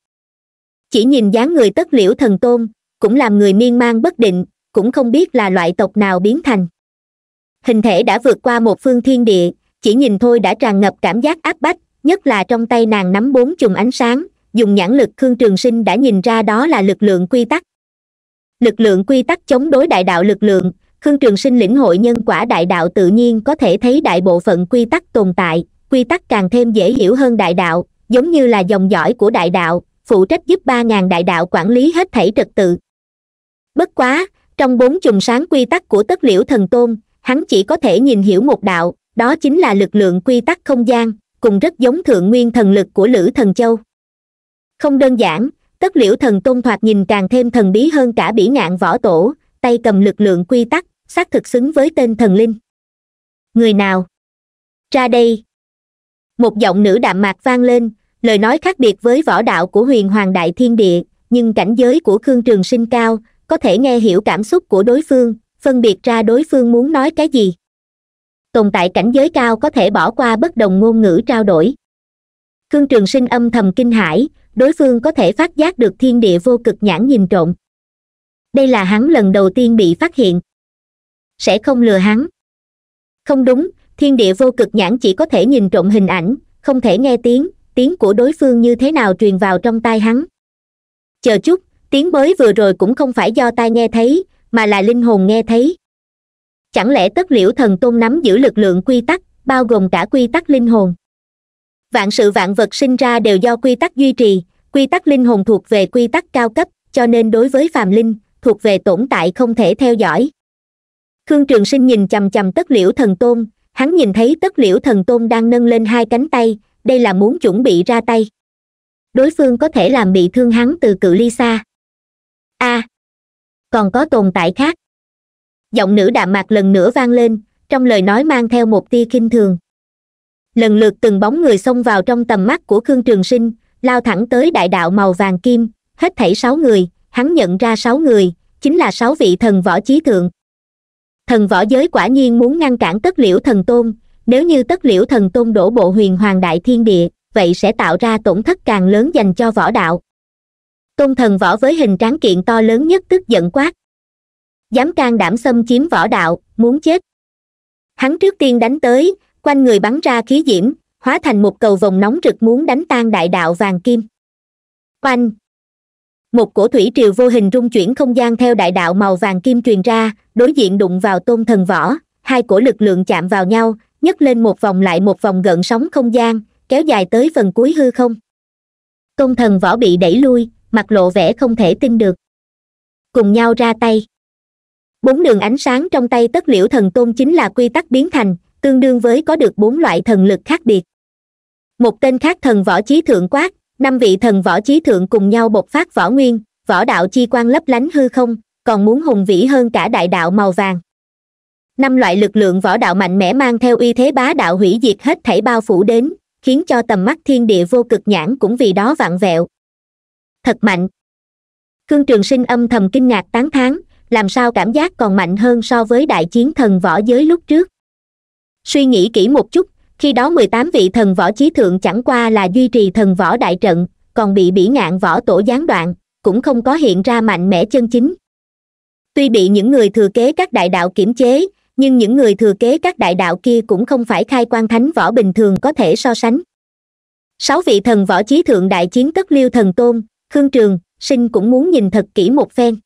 chỉ nhìn dáng người tất liễu thần tôn cũng làm người miên man bất định cũng không biết là loại tộc nào biến thành hình thể đã vượt qua một phương thiên địa chỉ nhìn thôi đã tràn ngập cảm giác áp bách nhất là trong tay nàng nắm bốn chùm ánh sáng dùng nhãn lực khương trường sinh đã nhìn ra đó là lực lượng quy tắc lực lượng quy tắc chống đối đại đạo lực lượng khương trường sinh lĩnh hội nhân quả đại đạo tự nhiên có thể thấy đại bộ phận quy tắc tồn tại quy tắc càng thêm dễ hiểu hơn đại đạo giống như là dòng dõi của đại đạo phụ trách giúp ba ngàn đại đạo quản lý hết thảy trật tự bất quá trong bốn trùng sáng quy tắc của tất liễu thần tôn hắn chỉ có thể nhìn hiểu một đạo đó chính là lực lượng quy tắc không gian cùng rất giống thượng nguyên thần lực của lữ thần châu không đơn giản tất liễu thần tôn thoạt nhìn càng thêm thần bí hơn cả bỉ ngạn võ tổ tay cầm lực lượng quy tắc xác thực xứng với tên thần linh người nào ra đây một giọng nữ đạm mạc vang lên lời nói khác biệt với võ đạo của huyền hoàng đại thiên địa nhưng cảnh giới của khương trường sinh cao có thể nghe hiểu cảm xúc của đối phương phân biệt ra đối phương muốn nói cái gì tồn tại cảnh giới cao có thể bỏ qua bất đồng ngôn ngữ trao đổi khương trường sinh âm thầm kinh hãi đối phương có thể phát giác được thiên địa vô cực nhãn nhìn trộm đây là hắn lần đầu tiên bị phát hiện sẽ không lừa hắn không đúng thiên địa vô cực nhãn chỉ có thể nhìn trộm hình ảnh không thể nghe tiếng tiếng của đối phương như thế nào truyền vào trong tai hắn chờ chút tiếng bới vừa rồi cũng không phải do tai nghe thấy mà là linh hồn nghe thấy chẳng lẽ tất liễu thần tôn nắm giữ lực lượng quy tắc bao gồm cả quy tắc linh hồn vạn sự vạn vật sinh ra đều do quy tắc duy trì quy tắc linh hồn thuộc về quy tắc cao cấp cho nên đối với phàm linh thuộc về tồn tại không thể theo dõi khương trường sinh nhìn chầm chầm tất liễu thần tôn hắn nhìn thấy tất liễu thần tôn đang nâng lên hai cánh tay đây là muốn chuẩn bị ra tay đối phương có thể làm bị thương hắn từ cự ly xa a à, còn có tồn tại khác giọng nữ đạm mạc lần nữa vang lên trong lời nói mang theo một tia kinh thường lần lượt từng bóng người xông vào trong tầm mắt của khương trường sinh lao thẳng tới đại đạo màu vàng kim hết thảy sáu người hắn nhận ra sáu người chính là sáu vị thần võ chí thượng thần võ giới quả nhiên muốn ngăn cản tất liễu thần tôn nếu như tất liễu thần tôn đổ bộ huyền hoàng đại thiên địa vậy sẽ tạo ra tổn thất càng lớn dành cho võ đạo tôn thần võ với hình tráng kiện to lớn nhất tức giận quát dám can đảm xâm chiếm võ đạo muốn chết hắn trước tiên đánh tới quanh người bắn ra khí diễm hóa thành một cầu vòng nóng rực muốn đánh tan đại đạo vàng kim oanh một cổ thủy triều vô hình rung chuyển không gian theo đại đạo màu vàng kim truyền ra đối diện đụng vào tôn thần võ hai cổ lực lượng chạm vào nhau nhấc lên một vòng lại một vòng gợn sóng không gian kéo dài tới phần cuối hư không tôn thần võ bị đẩy lui mặt lộ vẻ không thể tin được cùng nhau ra tay bốn đường ánh sáng trong tay tất liễu thần tôn chính là quy tắc biến thành tương đương với có được bốn loại thần lực khác biệt một tên khác thần võ chí thượng quát năm vị thần võ chí thượng cùng nhau bộc phát võ nguyên võ đạo chi quan lấp lánh hư không còn muốn hùng vĩ hơn cả đại đạo màu vàng năm loại lực lượng võ đạo mạnh mẽ mang theo uy thế bá đạo hủy diệt hết thảy bao phủ đến khiến cho tầm mắt thiên địa vô cực nhãn cũng vì đó vặn vẹo thật mạnh khương trường sinh âm thầm kinh ngạc tán thán làm sao cảm giác còn mạnh hơn so với đại chiến thần võ giới lúc trước suy nghĩ kỹ một chút khi đó mười tám vị thần võ chí thượng chẳng qua là duy trì thần võ đại trận còn bị bỉ ngạn võ tổ gián đoạn cũng không có hiện ra mạnh mẽ chân chính tuy bị những người thừa kế các đại đạo kiểm chế nhưng những người thừa kế các đại đạo kia cũng không phải khai quan thánh võ bình thường có thể so sánh sáu vị thần võ chí thượng đại chiến tất liêu thần tôn khương trường sinh cũng muốn nhìn thật kỹ một phen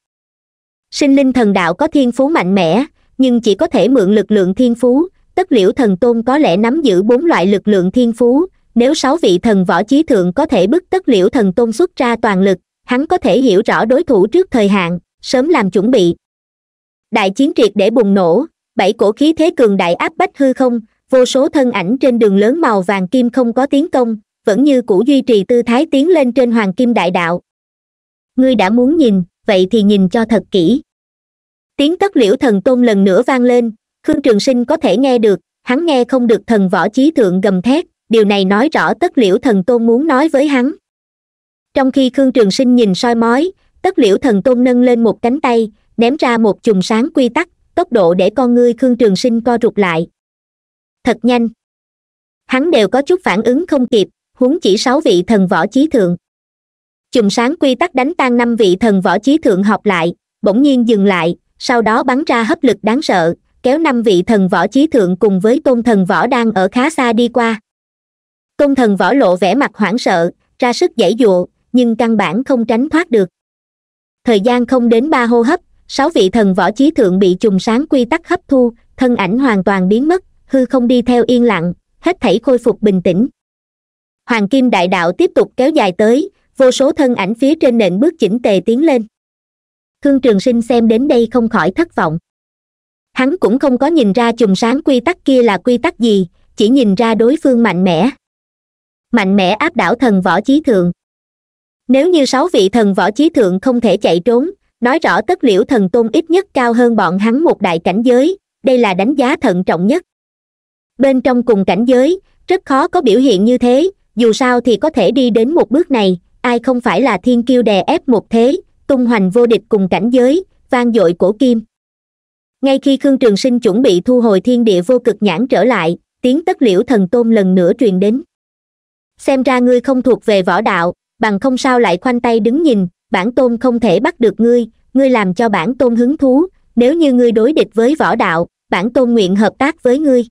sinh linh thần đạo có thiên phú mạnh mẽ nhưng chỉ có thể mượn lực lượng thiên phú tất liễu thần tôn có lẽ nắm giữ bốn loại lực lượng thiên phú nếu sáu vị thần võ chí thượng có thể bức tất liễu thần tôn xuất ra toàn lực hắn có thể hiểu rõ đối thủ trước thời hạn sớm làm chuẩn bị đại chiến triệt để bùng nổ bảy cổ khí thế cường đại áp bách hư không vô số thân ảnh trên đường lớn màu vàng kim không có tiến công vẫn như cũ duy trì tư thái tiến lên trên hoàng kim đại đạo ngươi đã muốn nhìn vậy thì nhìn cho thật kỹ tiếng tất liễu thần tôn lần nữa vang lên khương trường sinh có thể nghe được hắn nghe không được thần võ chí thượng gầm thét điều này nói rõ tất liễu thần tôn muốn nói với hắn trong khi khương trường sinh nhìn soi mói tất liễu thần tôn nâng lên một cánh tay ném ra một chùm sáng quy tắc tốc độ để con ngươi khương trường sinh co rụt lại thật nhanh hắn đều có chút phản ứng không kịp huống chỉ sáu vị thần võ chí thượng chùm sáng quy tắc đánh tan năm vị thần võ chí thượng học lại bỗng nhiên dừng lại sau đó bắn ra hấp lực đáng sợ kéo năm vị thần võ chí thượng cùng với tôn thần võ đang ở khá xa đi qua tôn thần võ lộ vẻ mặt hoảng sợ ra sức giãy dụa nhưng căn bản không tránh thoát được thời gian không đến ba hô hấp sáu vị thần võ chí thượng bị trùng sáng quy tắc hấp thu thân ảnh hoàn toàn biến mất hư không đi theo yên lặng hết thảy khôi phục bình tĩnh hoàng kim đại đạo tiếp tục kéo dài tới vô số thân ảnh phía trên nền bước chỉnh tề tiến lên thương trường sinh xem đến đây không khỏi thất vọng hắn cũng không có nhìn ra chùm sáng quy tắc kia là quy tắc gì chỉ nhìn ra đối phương mạnh mẽ mạnh mẽ áp đảo thần võ chí thượng nếu như sáu vị thần võ chí thượng không thể chạy trốn nói rõ tất liễu thần tôn ít nhất cao hơn bọn hắn một đại cảnh giới đây là đánh giá thận trọng nhất bên trong cùng cảnh giới rất khó có biểu hiện như thế dù sao thì có thể đi đến một bước này ai không phải là thiên kiêu đè ép một thế tung hoành vô địch cùng cảnh giới vang dội cổ kim ngay khi khương trường sinh chuẩn bị thu hồi thiên địa vô cực nhãn trở lại tiếng tất liễu thần tôn lần nữa truyền đến xem ra ngươi không thuộc về võ đạo bằng không sao lại khoanh tay đứng nhìn bản tôn không thể bắt được ngươi ngươi làm cho bản tôn hứng thú nếu như ngươi đối địch với võ đạo bản tôn nguyện hợp tác với ngươi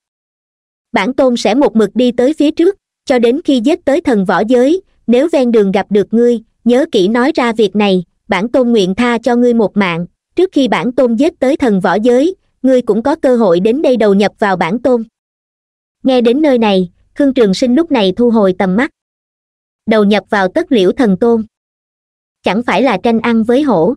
bản tôn sẽ một mực đi tới phía trước cho đến khi giết tới thần võ giới nếu ven đường gặp được ngươi nhớ kỹ nói ra việc này bản tôn nguyện tha cho ngươi một mạng trước khi bản tôn giết tới thần võ giới ngươi cũng có cơ hội đến đây đầu nhập vào bản tôn nghe đến nơi này khương trường sinh lúc này thu hồi tầm mắt đầu nhập vào tất liễu thần tôn chẳng phải là tranh ăn với hổ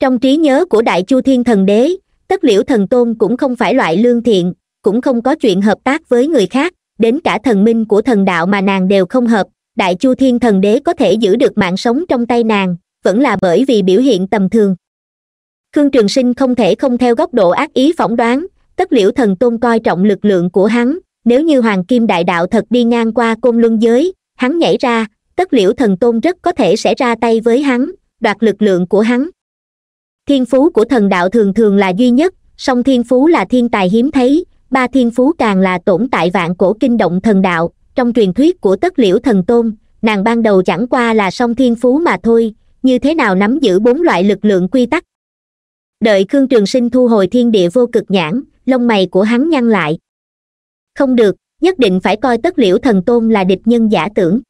trong trí nhớ của đại chu thiên thần đế tất liễu thần tôn cũng không phải loại lương thiện cũng không có chuyện hợp tác với người khác đến cả thần minh của thần đạo mà nàng đều không hợp đại chu thiên thần đế có thể giữ được mạng sống trong tay nàng vẫn là bởi vì biểu hiện tầm thường khương trường sinh không thể không theo góc độ ác ý phỏng đoán tất liễu thần tôn coi trọng lực lượng của hắn nếu như hoàng kim đại đạo thật đi ngang qua côn luân giới hắn nhảy ra tất liễu thần tôn rất có thể sẽ ra tay với hắn đoạt lực lượng của hắn thiên phú của thần đạo thường thường là duy nhất song thiên phú là thiên tài hiếm thấy ba thiên phú càng là tổn tại vạn cổ kinh động thần đạo trong truyền thuyết của tất liễu thần tôn nàng ban đầu chẳng qua là song thiên phú mà thôi như thế nào nắm giữ bốn loại lực lượng quy tắc đợi khương trường sinh thu hồi thiên địa vô cực nhãn lông mày của hắn nhăn lại không được nhất định phải coi tất liễu thần tôn là địch nhân giả tưởng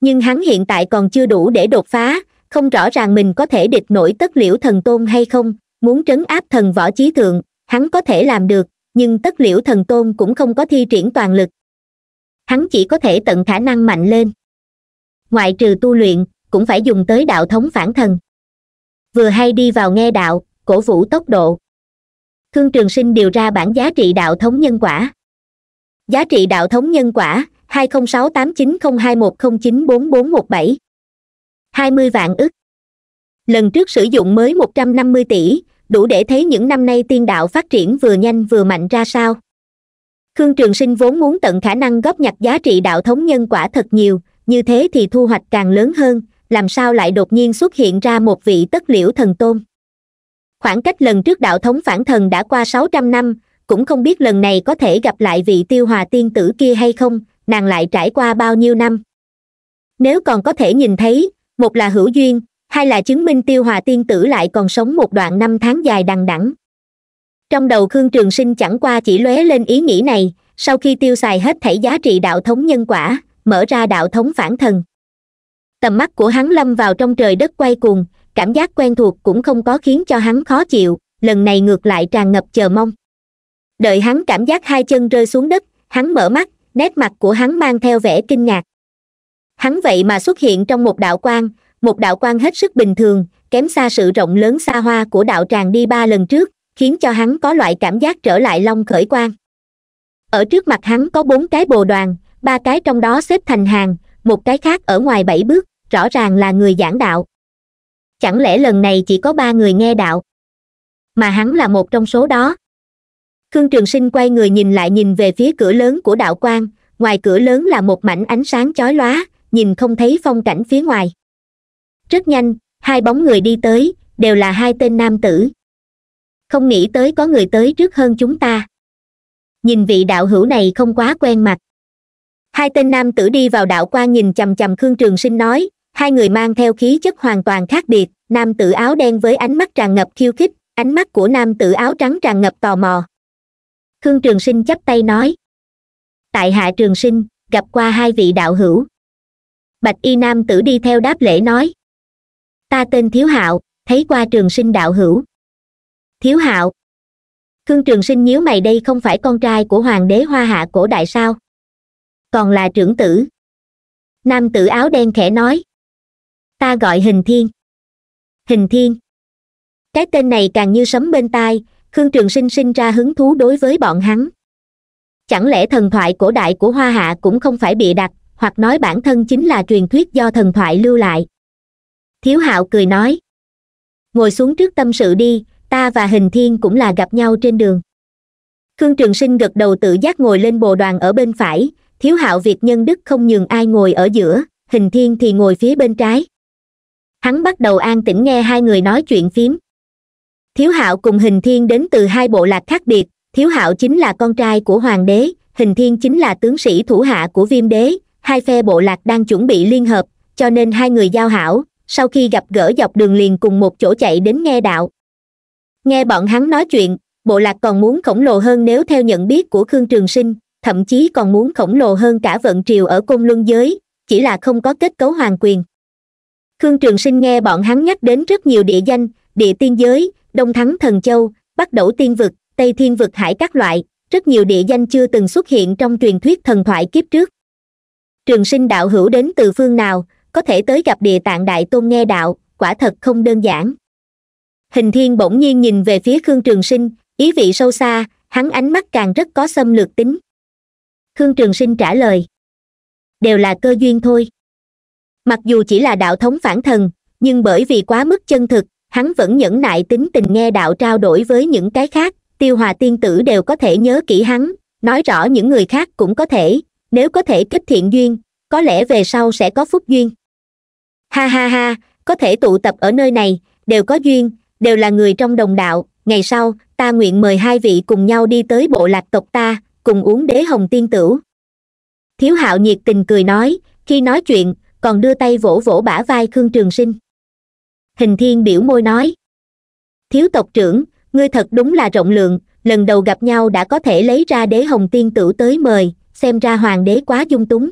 nhưng hắn hiện tại còn chưa đủ để đột phá không rõ ràng mình có thể địch nổi tất liễu thần tôn hay không muốn trấn áp thần võ chí thượng hắn có thể làm được nhưng tất liễu thần tôn cũng không có thi triển toàn lực hắn chỉ có thể tận khả năng mạnh lên ngoại trừ tu luyện cũng phải dùng tới đạo thống phản thần vừa hay đi vào nghe đạo cổ vũ tốc độ thương trường sinh điều ra bản giá trị đạo thống nhân quả giá trị đạo thống nhân quả hai không sáu tám chín không hai một không chín bốn bốn một bảy hai mươi vạn ức lần trước sử dụng mới một trăm năm mươi tỷ đủ để thấy những năm nay tiên đạo phát triển vừa nhanh vừa mạnh ra sao khương trường sinh vốn muốn tận khả năng góp nhặt giá trị đạo thống nhân quả thật nhiều như thế thì thu hoạch càng lớn hơn làm sao lại đột nhiên xuất hiện ra một vị tất liễu thần tôn khoảng cách lần trước đạo thống phản thần đã qua sáu trăm năm cũng không biết lần này có thể gặp lại vị tiêu hòa tiên tử kia hay không nàng lại trải qua bao nhiêu năm nếu còn có thể nhìn thấy một là hữu duyên hay là chứng minh tiêu hòa tiên tử lại còn sống một đoạn năm tháng dài đằng đẵng trong đầu khương trường sinh chẳng qua chỉ lóe lên ý nghĩ này sau khi tiêu xài hết thảy giá trị đạo thống nhân quả mở ra đạo thống phản thần tầm mắt của hắn lâm vào trong trời đất quay cuồng cảm giác quen thuộc cũng không có khiến cho hắn khó chịu lần này ngược lại tràn ngập chờ mong đợi hắn cảm giác hai chân rơi xuống đất hắn mở mắt nét mặt của hắn mang theo vẻ kinh ngạc hắn vậy mà xuất hiện trong một đạo quan một đạo quan hết sức bình thường kém xa sự rộng lớn xa hoa của đạo tràng đi ba lần trước khiến cho hắn có loại cảm giác trở lại long khởi quan ở trước mặt hắn có bốn cái bồ đoàn ba cái trong đó xếp thành hàng một cái khác ở ngoài bảy bước rõ ràng là người giảng đạo chẳng lẽ lần này chỉ có ba người nghe đạo mà hắn là một trong số đó khương trường sinh quay người nhìn lại nhìn về phía cửa lớn của đạo quan ngoài cửa lớn là một mảnh ánh sáng chói lóa nhìn không thấy phong cảnh phía ngoài rất nhanh hai bóng người đi tới đều là hai tên nam tử không nghĩ tới có người tới trước hơn chúng ta nhìn vị đạo hữu này không quá quen mặt hai tên nam tử đi vào đạo quan nhìn chằm chằm khương trường sinh nói hai người mang theo khí chất hoàn toàn khác biệt nam tử áo đen với ánh mắt tràn ngập khiêu khích ánh mắt của nam tử áo trắng tràn ngập tò mò khương trường sinh chắp tay nói tại hạ trường sinh gặp qua hai vị đạo hữu bạch y nam tử đi theo đáp lễ nói ta tên thiếu hạo thấy qua trường sinh đạo hữu thiếu hạo khương trường sinh nhíu mày đây không phải con trai của hoàng đế hoa hạ cổ đại sao còn là trưởng tử nam tử áo đen khẽ nói ta gọi hình thiên hình thiên cái tên này càng như sấm bên tai khương trường sinh sinh ra hứng thú đối với bọn hắn chẳng lẽ thần thoại cổ đại của hoa hạ cũng không phải bịa đặt hoặc nói bản thân chính là truyền thuyết do thần thoại lưu lại thiếu hạo cười nói ngồi xuống trước tâm sự đi ta và hình thiên cũng là gặp nhau trên đường khương trường sinh gật đầu tự giác ngồi lên bồ đoàn ở bên phải thiếu hạo việt nhân đức không nhường ai ngồi ở giữa hình thiên thì ngồi phía bên trái hắn bắt đầu an tĩnh nghe hai người nói chuyện phím thiếu hạo cùng hình thiên đến từ hai bộ lạc khác biệt thiếu hạo chính là con trai của hoàng đế hình thiên chính là tướng sĩ thủ hạ của viêm đế hai phe bộ lạc đang chuẩn bị liên hợp cho nên hai người giao hảo sau khi gặp gỡ dọc đường liền cùng một chỗ chạy đến nghe đạo nghe bọn hắn nói chuyện bộ lạc còn muốn khổng lồ hơn nếu theo nhận biết của khương trường sinh thậm chí còn muốn khổng lồ hơn cả vận triều ở côn luân giới chỉ là không có kết cấu hoàng quyền khương trường sinh nghe bọn hắn nhắc đến rất nhiều địa danh địa tiên giới đông thắng thần châu bắc đẩu tiên vực tây thiên vực hải các loại rất nhiều địa danh chưa từng xuất hiện trong truyền thuyết thần thoại kiếp trước trường sinh đạo hữu đến từ phương nào có thể tới gặp địa tạng đại tôn nghe đạo quả thật không đơn giản hình thiên bỗng nhiên nhìn về phía khương trường sinh ý vị sâu xa hắn ánh mắt càng rất có xâm lược tính khương trường sinh trả lời đều là cơ duyên thôi mặc dù chỉ là đạo thống phản thần nhưng bởi vì quá mức chân thực hắn vẫn nhẫn nại tính tình nghe đạo trao đổi với những cái khác tiêu hòa tiên tử đều có thể nhớ kỹ hắn nói rõ những người khác cũng có thể nếu có thể kết thiện duyên có lẽ về sau sẽ có phúc duyên ha ha ha có thể tụ tập ở nơi này đều có duyên đều là người trong đồng đạo ngày sau ta nguyện mời hai vị cùng nhau đi tới bộ lạc tộc ta cùng uống đế hồng tiên tửu thiếu hạo nhiệt tình cười nói khi nói chuyện còn đưa tay vỗ vỗ bả vai khương trường sinh hình thiên biểu môi nói thiếu tộc trưởng ngươi thật đúng là rộng lượng lần đầu gặp nhau đã có thể lấy ra đế hồng tiên tửu tới mời xem ra hoàng đế quá dung túng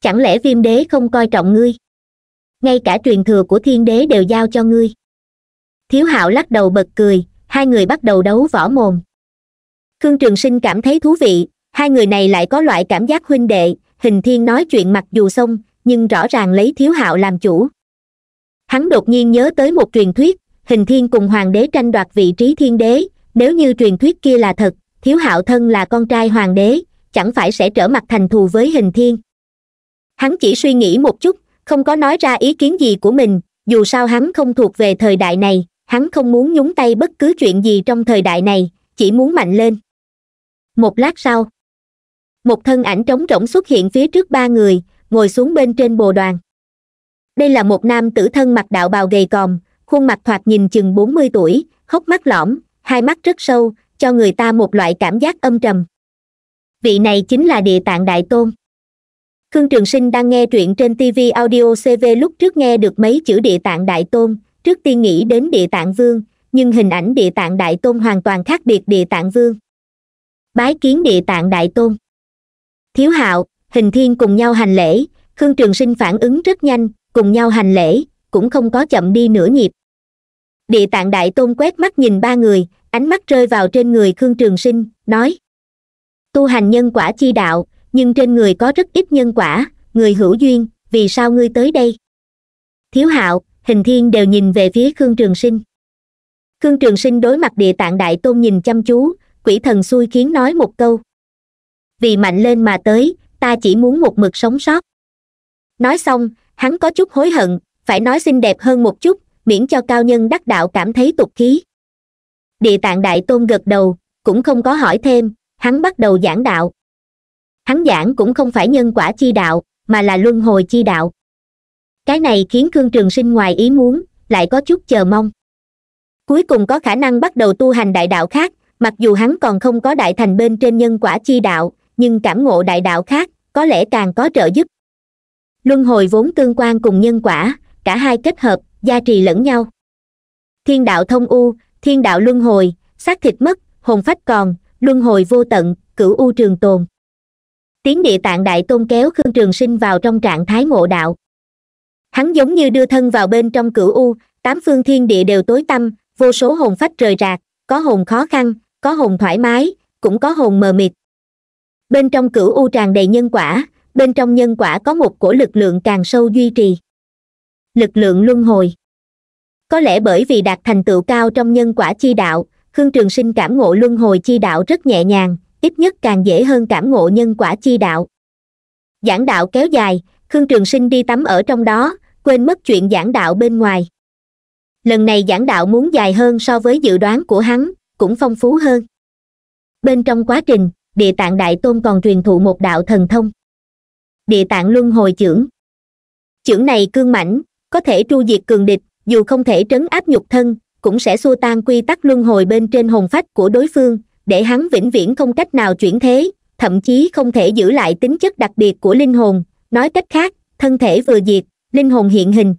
chẳng lẽ viêm đế không coi trọng ngươi ngay cả truyền thừa của thiên đế đều giao cho ngươi thiếu hạo lắc đầu bật cười hai người bắt đầu đấu võ mồm khương trường sinh cảm thấy thú vị hai người này lại có loại cảm giác huynh đệ hình thiên nói chuyện mặc dù xong nhưng rõ ràng lấy thiếu hạo làm chủ hắn đột nhiên nhớ tới một truyền thuyết hình thiên cùng hoàng đế tranh đoạt vị trí thiên đế nếu như truyền thuyết kia là thật thiếu hạo thân là con trai hoàng đế chẳng phải sẽ trở mặt thành thù với hình thiên hắn chỉ suy nghĩ một chút không có nói ra ý kiến gì của mình dù sao hắn không thuộc về thời đại này hắn không muốn nhúng tay bất cứ chuyện gì trong thời đại này chỉ muốn mạnh lên một lát sau một thân ảnh trống rỗng xuất hiện phía trước ba người ngồi xuống bên trên bồ đoàn đây là một nam tử thân mặc đạo bào gầy còm khuôn mặt thoạt nhìn chừng bốn mươi tuổi hốc mắt lõm hai mắt rất sâu cho người ta một loại cảm giác âm trầm vị này chính là địa tạng đại tôn khương trường sinh đang nghe truyện trên tv audio cv lúc trước nghe được mấy chữ địa tạng đại tôn trước tiên nghĩ đến địa tạng vương nhưng hình ảnh địa tạng đại tôn hoàn toàn khác biệt địa tạng vương bái kiến địa tạng đại tôn thiếu hạo hình thiên cùng nhau hành lễ khương trường sinh phản ứng rất nhanh cùng nhau hành lễ cũng không có chậm đi nửa nhịp địa tạng đại tôn quét mắt nhìn ba người ánh mắt rơi vào trên người khương trường sinh nói tu hành nhân quả chi đạo nhưng trên người có rất ít nhân quả người hữu duyên vì sao ngươi tới đây thiếu hạo hình thiên đều nhìn về phía khương trường sinh khương trường sinh đối mặt địa tạng đại tôn nhìn chăm chú quỷ thần xui khiến nói một câu vì mạnh lên mà tới ta chỉ muốn một mực sống sót nói xong hắn có chút hối hận phải nói xinh đẹp hơn một chút miễn cho cao nhân đắc đạo cảm thấy tục khí địa tạng đại tôn gật đầu cũng không có hỏi thêm hắn bắt đầu giảng đạo hắn giảng cũng không phải nhân quả chi đạo mà là luân hồi chi đạo cái này khiến khương trường sinh ngoài ý muốn lại có chút chờ mong cuối cùng có khả năng bắt đầu tu hành đại đạo khác mặc dù hắn còn không có đại thành bên trên nhân quả chi đạo nhưng cảm ngộ đại đạo khác có lẽ càng có trợ giúp luân hồi vốn tương quan cùng nhân quả cả hai kết hợp gia trì lẫn nhau thiên đạo thông u thiên đạo luân hồi xác thịt mất hồn phách còn luân hồi vô tận cửu u trường tồn tiếng địa tạng đại tôn kéo khương trường sinh vào trong trạng thái ngộ đạo hắn giống như đưa thân vào bên trong cửu u tám phương thiên địa đều tối tăm vô số hồn phách rời rạc có hồn khó khăn có hồn thoải mái cũng có hồn mờ mịt bên trong cửu u tràn đầy nhân quả bên trong nhân quả có một cổ lực lượng càng sâu duy trì lực lượng luân hồi có lẽ bởi vì đạt thành tựu cao trong nhân quả chi đạo khương trường sinh cảm ngộ luân hồi chi đạo rất nhẹ nhàng ít nhất càng dễ hơn cảm ngộ nhân quả chi đạo giảng đạo kéo dài khương trường sinh đi tắm ở trong đó quên mất chuyện giảng đạo bên ngoài lần này giảng đạo muốn dài hơn so với dự đoán của hắn cũng phong phú hơn bên trong quá trình địa tạng đại tôn còn truyền thụ một đạo thần thông địa tạng luân hồi trưởng. Trưởng này cương mãnh có thể tru diệt cường địch dù không thể trấn áp nhục thân cũng sẽ xua tan quy tắc luân hồi bên trên hồn phách của đối phương để hắn vĩnh viễn không cách nào chuyển thế thậm chí không thể giữ lại tính chất đặc biệt của linh hồn nói cách khác thân thể vừa diệt linh hồn hiện hình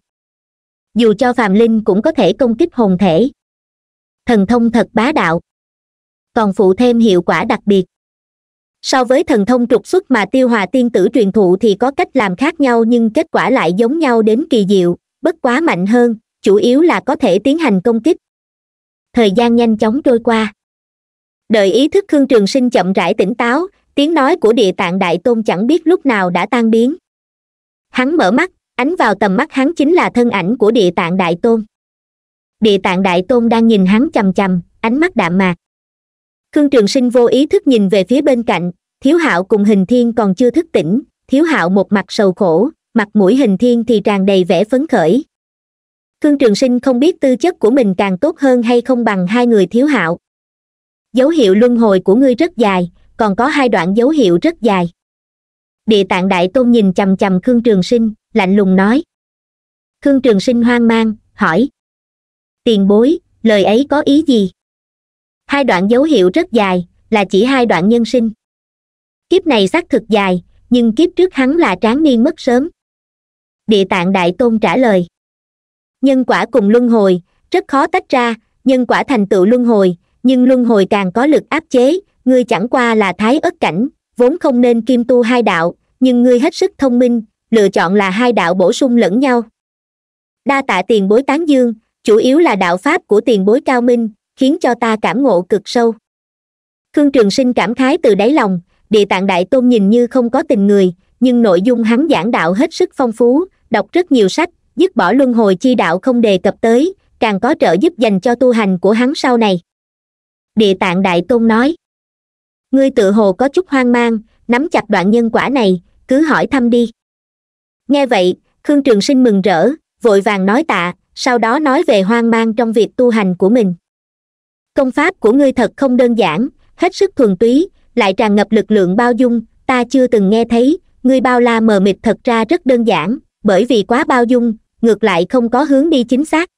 dù cho phàm linh cũng có thể công kích hồn thể thần thông thật bá đạo còn phụ thêm hiệu quả đặc biệt so với thần thông trục xuất mà tiêu hòa tiên tử truyền thụ thì có cách làm khác nhau nhưng kết quả lại giống nhau đến kỳ diệu bất quá mạnh hơn chủ yếu là có thể tiến hành công kích thời gian nhanh chóng trôi qua đợi ý thức khương trường sinh chậm rãi tỉnh táo tiếng nói của địa tạng đại tôn chẳng biết lúc nào đã tan biến hắn mở mắt ánh vào tầm mắt hắn chính là thân ảnh của địa tạng đại tôn địa tạng đại tôn đang nhìn hắn chằm chằm ánh mắt đạm mạc khương trường sinh vô ý thức nhìn về phía bên cạnh thiếu hạo cùng hình thiên còn chưa thức tỉnh thiếu hạo một mặt sầu khổ mặt mũi hình thiên thì tràn đầy vẻ phấn khởi khương trường sinh không biết tư chất của mình càng tốt hơn hay không bằng hai người thiếu hạo dấu hiệu luân hồi của ngươi rất dài còn có hai đoạn dấu hiệu rất dài địa tạng đại tôn nhìn chằm chằm khương trường sinh lạnh lùng nói khương trường sinh hoang mang hỏi tiền bối lời ấy có ý gì hai đoạn dấu hiệu rất dài là chỉ hai đoạn nhân sinh kiếp này xác thực dài nhưng kiếp trước hắn là tráng niên mất sớm địa tạng đại tôn trả lời nhân quả cùng luân hồi rất khó tách ra nhân quả thành tựu luân hồi nhưng luân hồi càng có lực áp chế ngươi chẳng qua là thái ất cảnh vốn không nên kim tu hai đạo nhưng ngươi hết sức thông minh lựa chọn là hai đạo bổ sung lẫn nhau đa tạ tiền bối tán dương chủ yếu là đạo pháp của tiền bối cao minh khiến cho ta cảm ngộ cực sâu khương trường sinh cảm khái từ đáy lòng địa tạng đại tôn nhìn như không có tình người nhưng nội dung hắn giảng đạo hết sức phong phú đọc rất nhiều sách dứt bỏ luân hồi chi đạo không đề cập tới càng có trợ giúp dành cho tu hành của hắn sau này địa tạng đại tôn nói ngươi tự hồ có chút hoang mang nắm chặt đoạn nhân quả này cứ hỏi thăm đi nghe vậy khương trường sinh mừng rỡ vội vàng nói tạ sau đó nói về hoang mang trong việc tu hành của mình công pháp của ngươi thật không đơn giản hết sức thuần túy lại tràn ngập lực lượng bao dung ta chưa từng nghe thấy ngươi bao la mờ mịt thật ra rất đơn giản bởi vì quá bao dung ngược lại không có hướng đi chính xác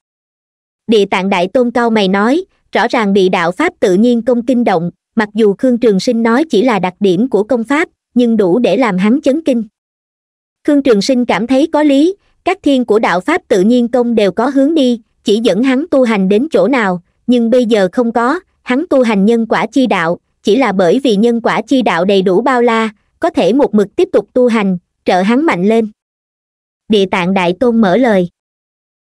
địa tạng đại tôn cao mày nói rõ ràng bị đạo pháp tự nhiên công kinh động mặc dù khương trường sinh nói chỉ là đặc điểm của công pháp nhưng đủ để làm hắn chấn kinh khương trường sinh cảm thấy có lý các thiên của đạo pháp tự nhiên công đều có hướng đi chỉ dẫn hắn tu hành đến chỗ nào nhưng bây giờ không có hắn tu hành nhân quả chi đạo chỉ là bởi vì nhân quả chi đạo đầy đủ bao la có thể một mực tiếp tục tu hành trợ hắn mạnh lên địa tạng đại tôn mở lời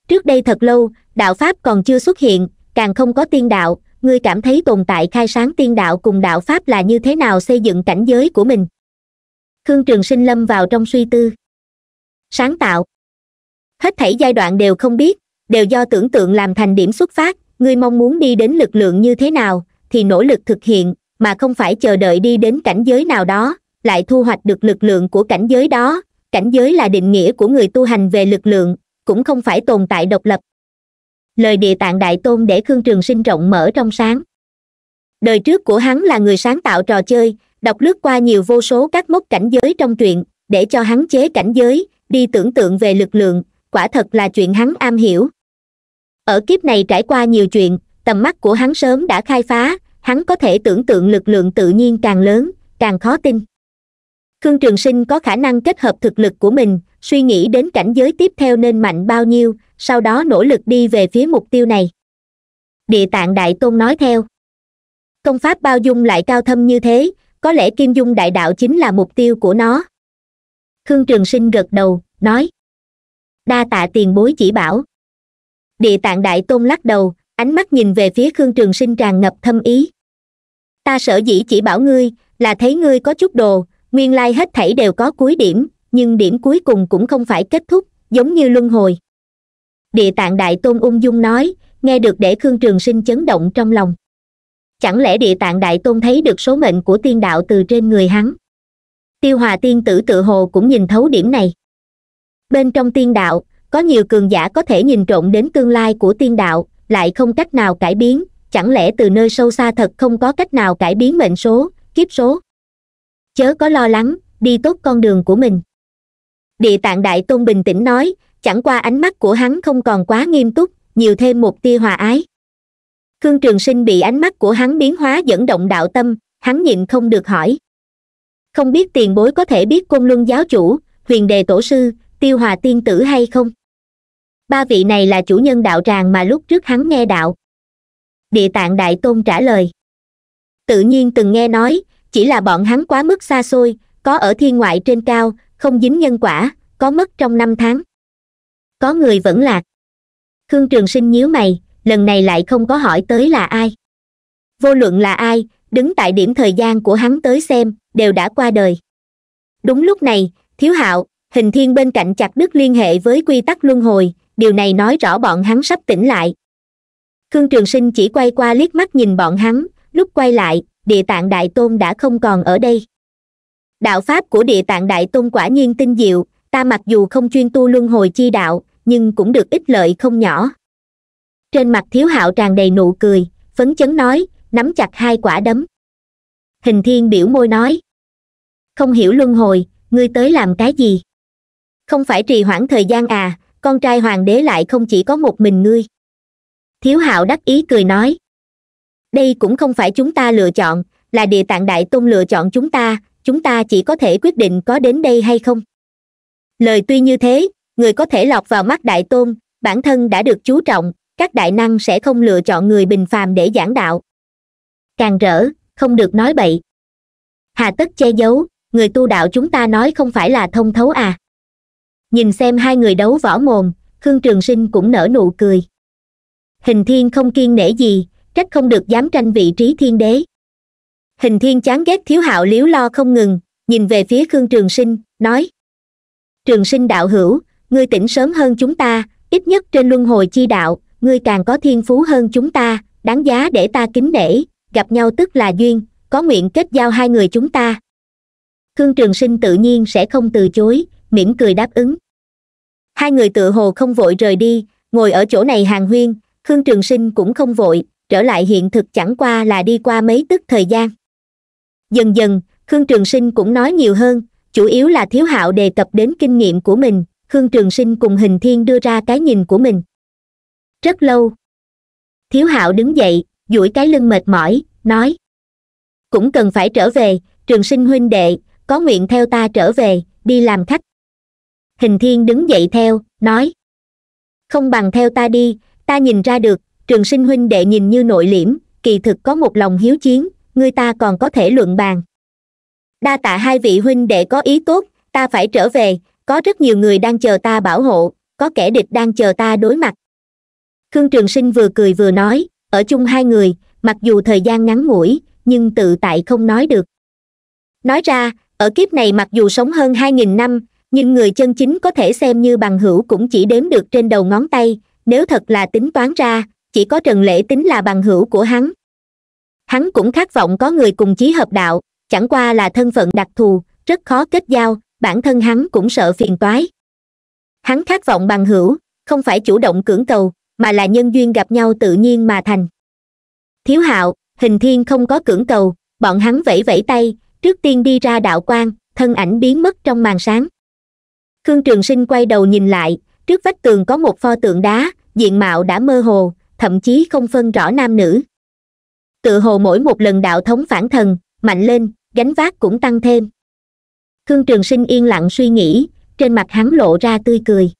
trước đây thật lâu đạo pháp còn chưa xuất hiện càng không có tiên đạo ngươi cảm thấy tồn tại khai sáng tiên đạo cùng đạo pháp là như thế nào xây dựng cảnh giới của mình khương trường sinh lâm vào trong suy tư sáng tạo hết thảy giai đoạn đều không biết đều do tưởng tượng làm thành điểm xuất phát ngươi mong muốn đi đến lực lượng như thế nào thì nỗ lực thực hiện mà không phải chờ đợi đi đến cảnh giới nào đó lại thu hoạch được lực lượng của cảnh giới đó cảnh giới là định nghĩa của người tu hành về lực lượng cũng không phải tồn tại độc lập lời địa tạng đại tôn để khương trường sinh rộng mở trong sáng đời trước của hắn là người sáng tạo trò chơi đọc lướt qua nhiều vô số các mốc cảnh giới trong truyện để cho hắn chế cảnh giới đi tưởng tượng về lực lượng quả thật là chuyện hắn am hiểu ở kiếp này trải qua nhiều chuyện tầm mắt của hắn sớm đã khai phá hắn có thể tưởng tượng lực lượng tự nhiên càng lớn càng khó tin khương trường sinh có khả năng kết hợp thực lực của mình suy nghĩ đến cảnh giới tiếp theo nên mạnh bao nhiêu sau đó nỗ lực đi về phía mục tiêu này địa tạng đại tôn nói theo công pháp bao dung lại cao thâm như thế có lẽ kim dung đại đạo chính là mục tiêu của nó khương trường sinh gật đầu nói đa tạ tiền bối chỉ bảo địa tạng đại tôn lắc đầu ánh mắt nhìn về phía khương trường sinh tràn ngập thâm ý ta sở dĩ chỉ bảo ngươi là thấy ngươi có chút đồ nguyên lai hết thảy đều có cuối điểm nhưng điểm cuối cùng cũng không phải kết thúc giống như luân hồi địa tạng đại tôn ung dung nói nghe được để khương trường sinh chấn động trong lòng chẳng lẽ địa tạng đại tôn thấy được số mệnh của tiên đạo từ trên người hắn tiêu hòa tiên tử tự hồ cũng nhìn thấu điểm này bên trong tiên đạo có nhiều cường giả có thể nhìn trộn đến tương lai của tiên đạo lại không cách nào cải biến chẳng lẽ từ nơi sâu xa thật không có cách nào cải biến mệnh số kiếp số chớ có lo lắng đi tốt con đường của mình địa tạng đại tôn bình tĩnh nói chẳng qua ánh mắt của hắn không còn quá nghiêm túc nhiều thêm một tia hòa ái khương trường sinh bị ánh mắt của hắn biến hóa dẫn động đạo tâm hắn nhịn không được hỏi không biết tiền bối có thể biết côn luân giáo chủ huyền đề tổ sư tiêu hòa tiên tử hay không ba vị này là chủ nhân đạo tràng mà lúc trước hắn nghe đạo địa tạng đại tôn trả lời tự nhiên từng nghe nói chỉ là bọn hắn quá mức xa xôi có ở thiên ngoại trên cao không dính nhân quả có mất trong năm tháng có người vẫn lạc khương trường sinh nhíu mày lần này lại không có hỏi tới là ai vô luận là ai đứng tại điểm thời gian của hắn tới xem đều đã qua đời đúng lúc này thiếu hạo hình thiên bên cạnh chặt đứt liên hệ với quy tắc luân hồi điều này nói rõ bọn hắn sắp tỉnh lại khương trường sinh chỉ quay qua liếc mắt nhìn bọn hắn lúc quay lại địa tạng đại tôn đã không còn ở đây đạo pháp của địa tạng đại tôn quả nhiên tinh diệu ta mặc dù không chuyên tu luân hồi chi đạo nhưng cũng được ích lợi không nhỏ trên mặt thiếu hạo tràn đầy nụ cười phấn chấn nói nắm chặt hai quả đấm hình thiên biểu môi nói không hiểu luân hồi ngươi tới làm cái gì không phải trì hoãn thời gian à con trai hoàng đế lại không chỉ có một mình ngươi thiếu hạo đắc ý cười nói đây cũng không phải chúng ta lựa chọn là địa tạng đại tôn lựa chọn chúng ta chúng ta chỉ có thể quyết định có đến đây hay không lời tuy như thế người có thể lọt vào mắt đại tôn bản thân đã được chú trọng các đại năng sẽ không lựa chọn người bình phàm để giảng đạo càng rỡ không được nói bậy hà tất che giấu người tu đạo chúng ta nói không phải là thông thấu à nhìn xem hai người đấu võ mồm khương trường sinh cũng nở nụ cười hình thiên không kiên nể gì trách không được dám tranh vị trí thiên đế hình thiên chán ghét thiếu hạo liếu lo không ngừng nhìn về phía khương trường sinh nói trường sinh đạo hữu ngươi tỉnh sớm hơn chúng ta ít nhất trên luân hồi chi đạo ngươi càng có thiên phú hơn chúng ta đáng giá để ta kính nể gặp nhau tức là duyên có nguyện kết giao hai người chúng ta khương trường sinh tự nhiên sẽ không từ chối mỉm cười đáp ứng hai người tự hồ không vội rời đi ngồi ở chỗ này hàng huyên khương trường sinh cũng không vội trở lại hiện thực chẳng qua là đi qua mấy tức thời gian dần dần khương trường sinh cũng nói nhiều hơn chủ yếu là thiếu hạo đề cập đến kinh nghiệm của mình khương trường sinh cùng hình thiên đưa ra cái nhìn của mình rất lâu thiếu hạo đứng dậy duỗi cái lưng mệt mỏi nói cũng cần phải trở về trường sinh huynh đệ có nguyện theo ta trở về đi làm khách hình thiên đứng dậy theo nói không bằng theo ta đi ta nhìn ra được trường sinh huynh đệ nhìn như nội liễm kỳ thực có một lòng hiếu chiến người ta còn có thể luận bàn đa tạ hai vị huynh đệ có ý tốt ta phải trở về có rất nhiều người đang chờ ta bảo hộ có kẻ địch đang chờ ta đối mặt khương trường sinh vừa cười vừa nói ở chung hai người mặc dù thời gian ngắn ngủi nhưng tự tại không nói được nói ra ở kiếp này mặc dù sống hơn hai nghìn năm nhưng người chân chính có thể xem như bằng hữu cũng chỉ đếm được trên đầu ngón tay nếu thật là tính toán ra chỉ có trần lễ tính là bằng hữu của hắn hắn cũng khát vọng có người cùng chí hợp đạo chẳng qua là thân phận đặc thù rất khó kết giao bản thân hắn cũng sợ phiền toái hắn khát vọng bằng hữu không phải chủ động cưỡng cầu mà là nhân duyên gặp nhau tự nhiên mà thành thiếu hạo hình thiên không có cưỡng cầu bọn hắn vẫy vẫy tay trước tiên đi ra đạo quan thân ảnh biến mất trong màn sáng khương trường sinh quay đầu nhìn lại trước vách tường có một pho tượng đá diện mạo đã mơ hồ thậm chí không phân rõ nam nữ tự hồ mỗi một lần đạo thống phản thần mạnh lên gánh vác cũng tăng thêm khương trường sinh yên lặng suy nghĩ trên mặt hắn lộ ra tươi cười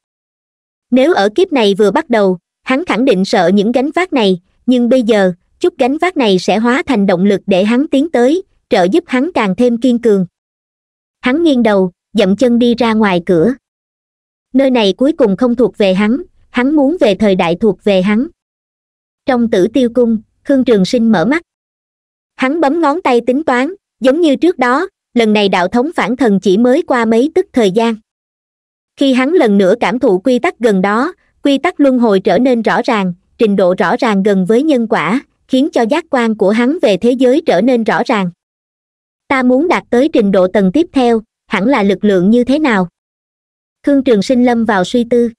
nếu ở kiếp này vừa bắt đầu hắn khẳng định sợ những gánh vác này nhưng bây giờ chút gánh vác này sẽ hóa thành động lực để hắn tiến tới trợ giúp hắn càng thêm kiên cường hắn nghiêng đầu dậm chân đi ra ngoài cửa nơi này cuối cùng không thuộc về hắn hắn muốn về thời đại thuộc về hắn trong tử tiêu cung khương trường sinh mở mắt hắn bấm ngón tay tính toán giống như trước đó lần này đạo thống phản thần chỉ mới qua mấy tức thời gian khi hắn lần nữa cảm thụ quy tắc gần đó quy tắc luân hồi trở nên rõ ràng trình độ rõ ràng gần với nhân quả khiến cho giác quan của hắn về thế giới trở nên rõ ràng ta muốn đạt tới trình độ tầng tiếp theo hẳn là lực lượng như thế nào khương trường sinh lâm vào suy tư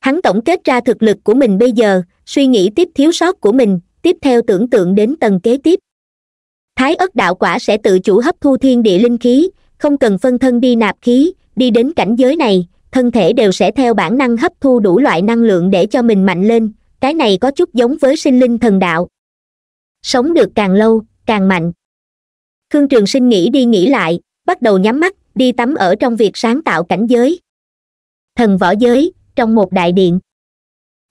hắn tổng kết ra thực lực của mình bây giờ suy nghĩ tiếp thiếu sót của mình tiếp theo tưởng tượng đến tầng kế tiếp thái ất đạo quả sẽ tự chủ hấp thu thiên địa linh khí không cần phân thân đi nạp khí đi đến cảnh giới này thân thể đều sẽ theo bản năng hấp thu đủ loại năng lượng để cho mình mạnh lên cái này có chút giống với sinh linh thần đạo sống được càng lâu càng mạnh khương trường sinh nghĩ đi nghĩ lại bắt đầu nhắm mắt đi tắm ở trong việc sáng tạo cảnh giới thần võ giới trong một đại điện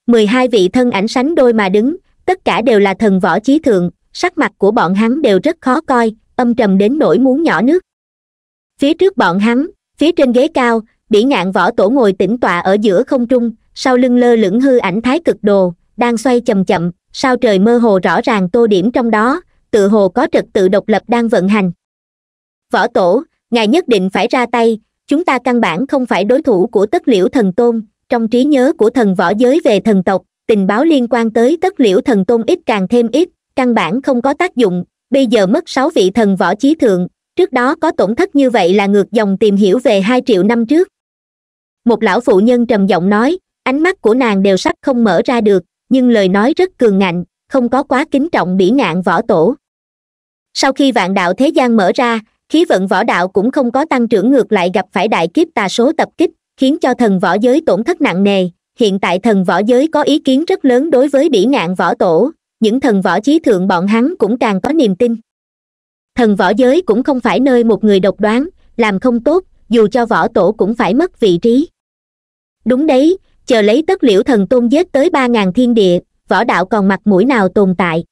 mười hai vị thân ảnh sánh đôi mà đứng tất cả đều là thần võ chí thượng sắc mặt của bọn hắn đều rất khó coi âm trầm đến nỗi muốn nhỏ nước phía trước bọn hắn phía trên ghế cao bỉ ngạn võ tổ ngồi tĩnh tọa ở giữa không trung sau lưng lơ lửng hư ảnh thái cực đồ đang xoay chậm chậm sao trời mơ hồ rõ ràng tô điểm trong đó tự hồ có trật tự độc lập đang vận hành võ tổ ngài nhất định phải ra tay chúng ta căn bản không phải đối thủ của tất liễu thần tôn trong trí nhớ của thần võ giới về thần tộc tình báo liên quan tới tất liễu thần tôn ít càng thêm ít căn bản không có tác dụng bây giờ mất sáu vị thần võ chí thượng trước đó có tổn thất như vậy là ngược dòng tìm hiểu về hai triệu năm trước một lão phụ nhân trầm giọng nói ánh mắt của nàng đều sắp không mở ra được nhưng lời nói rất cường ngạnh không có quá kính trọng bỉ ngạn võ tổ sau khi vạn đạo thế gian mở ra khí vận võ đạo cũng không có tăng trưởng ngược lại gặp phải đại kiếp tà số tập kích khiến cho thần võ giới tổn thất nặng nề hiện tại thần võ giới có ý kiến rất lớn đối với bỉ ngạn võ tổ những thần võ chí thượng bọn hắn cũng càng có niềm tin thần võ giới cũng không phải nơi một người độc đoán làm không tốt dù cho võ tổ cũng phải mất vị trí đúng đấy chờ lấy tất liễu thần tôn giết tới ba ngàn thiên địa võ đạo còn mặt mũi nào tồn tại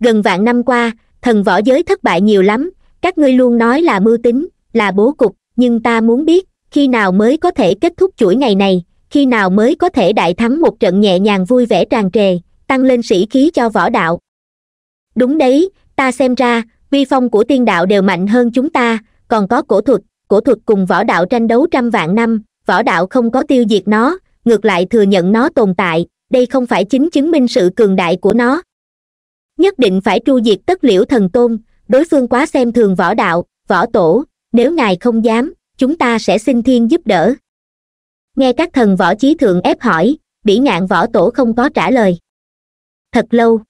gần vạn năm qua thần võ giới thất bại nhiều lắm các ngươi luôn nói là mưu tính là bố cục nhưng ta muốn biết khi nào mới có thể kết thúc chuỗi ngày này khi nào mới có thể đại thắng một trận nhẹ nhàng vui vẻ tràn trề tăng lên sĩ khí cho võ đạo đúng đấy ta xem ra vi phong của tiên đạo đều mạnh hơn chúng ta còn có cổ thuật cổ thuật cùng võ đạo tranh đấu trăm vạn năm võ đạo không có tiêu diệt nó ngược lại thừa nhận nó tồn tại đây không phải chính chứng minh sự cường đại của nó nhất định phải tru diệt tất liễu thần tôn đối phương quá xem thường võ đạo võ tổ nếu ngài không dám chúng ta sẽ xin thiên giúp đỡ nghe các thần võ chí thượng ép hỏi bỉ ngạn võ tổ không có trả lời thật lâu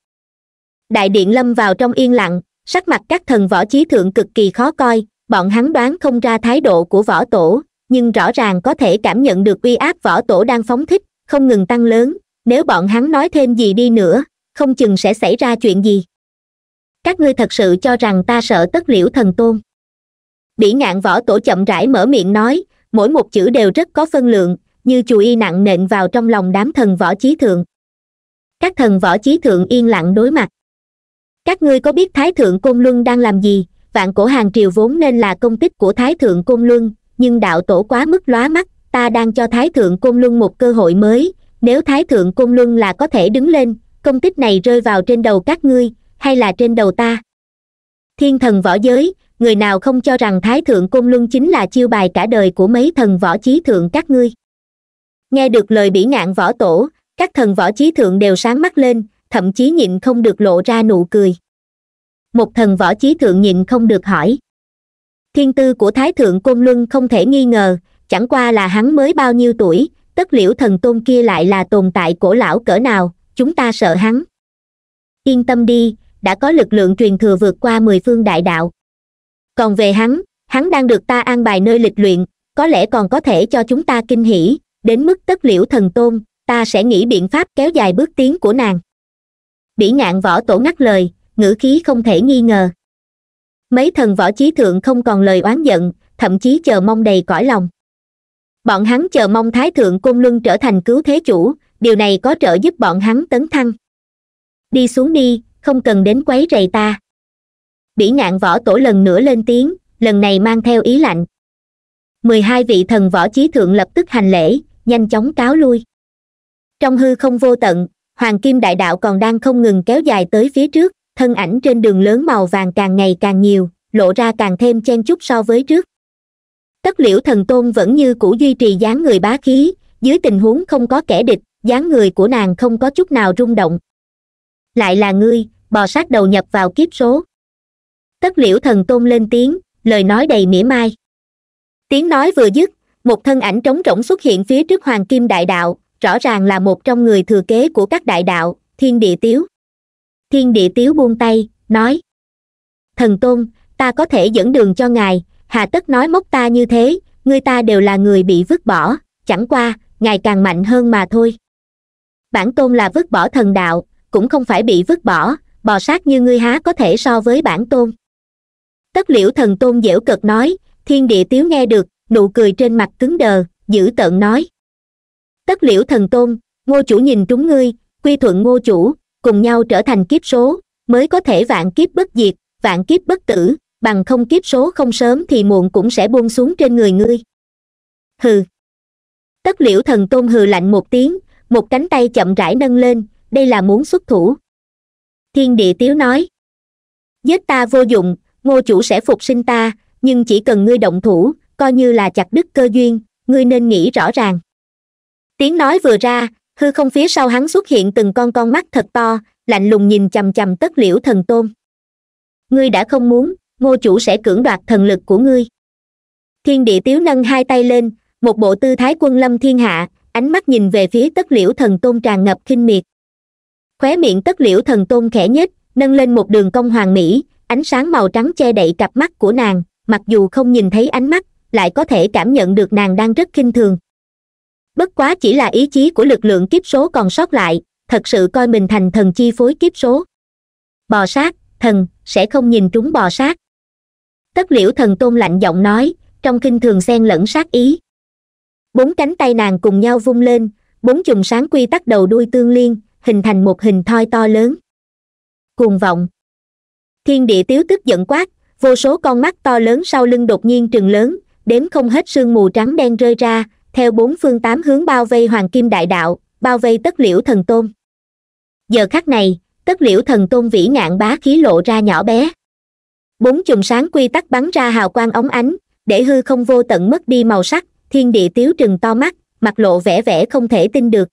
đại điện lâm vào trong yên lặng sắc mặt các thần võ chí thượng cực kỳ khó coi bọn hắn đoán không ra thái độ của võ tổ nhưng rõ ràng có thể cảm nhận được uy áp võ tổ đang phóng thích không ngừng tăng lớn nếu bọn hắn nói thêm gì đi nữa không chừng sẽ xảy ra chuyện gì các ngươi thật sự cho rằng ta sợ tất liễu thần tôn bỉ ngạn võ tổ chậm rãi mở miệng nói mỗi một chữ đều rất có phân lượng như chùi nặng nện vào trong lòng đám thần võ chí thượng các thần võ chí thượng yên lặng đối mặt các ngươi có biết thái thượng côn luân đang làm gì vạn cổ hàng triều vốn nên là công tích của thái thượng côn luân nhưng đạo tổ quá mức lóa mắt ta đang cho thái thượng côn luân một cơ hội mới nếu thái thượng côn luân là có thể đứng lên công tích này rơi vào trên đầu các ngươi hay là trên đầu ta thiên thần võ giới người nào không cho rằng thái thượng côn luân chính là chiêu bài cả đời của mấy thần võ chí thượng các ngươi nghe được lời bỉ ngạn võ tổ các thần võ chí thượng đều sáng mắt lên thậm chí nhịn không được lộ ra nụ cười một thần võ chí thượng nhịn không được hỏi thiên tư của thái thượng côn luân không thể nghi ngờ chẳng qua là hắn mới bao nhiêu tuổi tất liễu thần tôn kia lại là tồn tại cổ lão cỡ nào chúng ta sợ hắn yên tâm đi đã có lực lượng truyền thừa vượt qua mười phương đại đạo còn về hắn hắn đang được ta an bài nơi lịch luyện có lẽ còn có thể cho chúng ta kinh hỉ đến mức tất liễu thần tôn ta sẽ nghĩ biện pháp kéo dài bước tiến của nàng bỉ ngạn võ tổ ngắt lời ngữ khí không thể nghi ngờ mấy thần võ chí thượng không còn lời oán giận thậm chí chờ mong đầy cõi lòng bọn hắn chờ mong thái thượng côn luân trở thành cứu thế chủ điều này có trợ giúp bọn hắn tấn thăng đi xuống đi không cần đến quấy rầy ta bỉ ngạn võ tổ lần nữa lên tiếng lần này mang theo ý lạnh mười hai vị thần võ chí thượng lập tức hành lễ nhanh chóng cáo lui trong hư không vô tận hoàng kim đại đạo còn đang không ngừng kéo dài tới phía trước thân ảnh trên đường lớn màu vàng càng ngày càng nhiều lộ ra càng thêm chen chúc so với trước tất liễu thần tôn vẫn như cũ duy trì dáng người bá khí dưới tình huống không có kẻ địch dáng người của nàng không có chút nào rung động lại là ngươi bò sát đầu nhập vào kiếp số tất liễu thần tôn lên tiếng lời nói đầy mỉa mai tiếng nói vừa dứt một thân ảnh trống rỗng xuất hiện phía trước hoàng kim đại đạo rõ ràng là một trong người thừa kế của các đại đạo thiên địa tiếu thiên địa tiếu buông tay nói thần tôn ta có thể dẫn đường cho ngài hà tất nói mốc ta như thế người ta đều là người bị vứt bỏ chẳng qua ngài càng mạnh hơn mà thôi bản tôn là vứt bỏ thần đạo cũng không phải bị vứt bỏ bò sát như ngươi há có thể so với bản tôn tất liễu thần tôn dẻo cợt nói thiên địa tiếu nghe được nụ cười trên mặt cứng đờ dữ tợn nói tất liễu thần tôn ngô chủ nhìn trúng ngươi quy thuận ngô chủ cùng nhau trở thành kiếp số mới có thể vạn kiếp bất diệt vạn kiếp bất tử bằng không kiếp số không sớm thì muộn cũng sẽ buông xuống trên người ngươi hừ tất liễu thần tôn hừ lạnh một tiếng một cánh tay chậm rãi nâng lên đây là muốn xuất thủ thiên địa tiếu nói giết ta vô dụng ngô chủ sẽ phục sinh ta nhưng chỉ cần ngươi động thủ coi như là chặt đứt cơ duyên ngươi nên nghĩ rõ ràng tiếng nói vừa ra hư không phía sau hắn xuất hiện từng con con mắt thật to lạnh lùng nhìn chằm chằm tất liễu thần tôn ngươi đã không muốn ngô chủ sẽ cưỡng đoạt thần lực của ngươi thiên địa tiếu nâng hai tay lên một bộ tư thái quân lâm thiên hạ ánh mắt nhìn về phía tất liễu thần tôn tràn ngập khinh miệt khóe miệng tất liễu thần tôn khẽ nhếch nâng lên một đường cong hoàng mỹ ánh sáng màu trắng che đậy cặp mắt của nàng mặc dù không nhìn thấy ánh mắt lại có thể cảm nhận được nàng đang rất khinh thường bất quá chỉ là ý chí của lực lượng kiếp số còn sót lại thật sự coi mình thành thần chi phối kiếp số bò sát thần sẽ không nhìn trúng bò sát tất liễu thần tôn lạnh giọng nói trong kinh thường xen lẫn sát ý bốn cánh tay nàng cùng nhau vung lên bốn chùm sáng quy tắc đầu đuôi tương liên hình thành một hình thoi to lớn cuồng vọng thiên địa tiếu tức giận quát vô số con mắt to lớn sau lưng đột nhiên trừng lớn đếm không hết sương mù trắng đen rơi ra theo bốn phương tám hướng bao vây hoàng kim đại đạo bao vây tất liễu thần tôn giờ khắc này tất liễu thần tôn vĩ ngạn bá khí lộ ra nhỏ bé bốn chùm sáng quy tắc bắn ra hào quang óng ánh để hư không vô tận mất đi màu sắc thiên địa tiếu trừng to mắt mặt lộ vẻ vẻ không thể tin được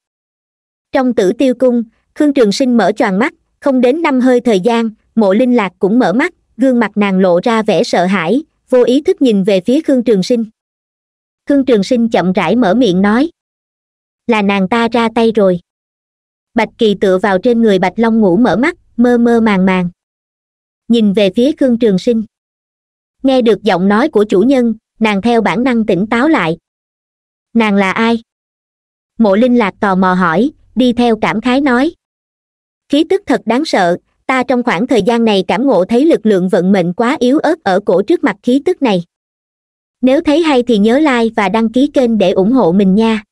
trong tử tiêu cung khương trường sinh mở choàng mắt không đến năm hơi thời gian mộ linh lạc cũng mở mắt gương mặt nàng lộ ra vẻ sợ hãi vô ý thức nhìn về phía khương trường sinh khương trường sinh chậm rãi mở miệng nói là nàng ta ra tay rồi bạch kỳ tựa vào trên người bạch long ngủ mở mắt mơ mơ màng màng nhìn về phía khương trường sinh nghe được giọng nói của chủ nhân nàng theo bản năng tỉnh táo lại nàng là ai mộ linh lạc tò mò hỏi đi theo cảm khái nói khí tức thật đáng sợ ta trong khoảng thời gian này cảm ngộ thấy lực lượng vận mệnh quá yếu ớt ở cổ trước mặt khí tức này nếu thấy hay thì nhớ like và đăng ký kênh để ủng hộ mình nha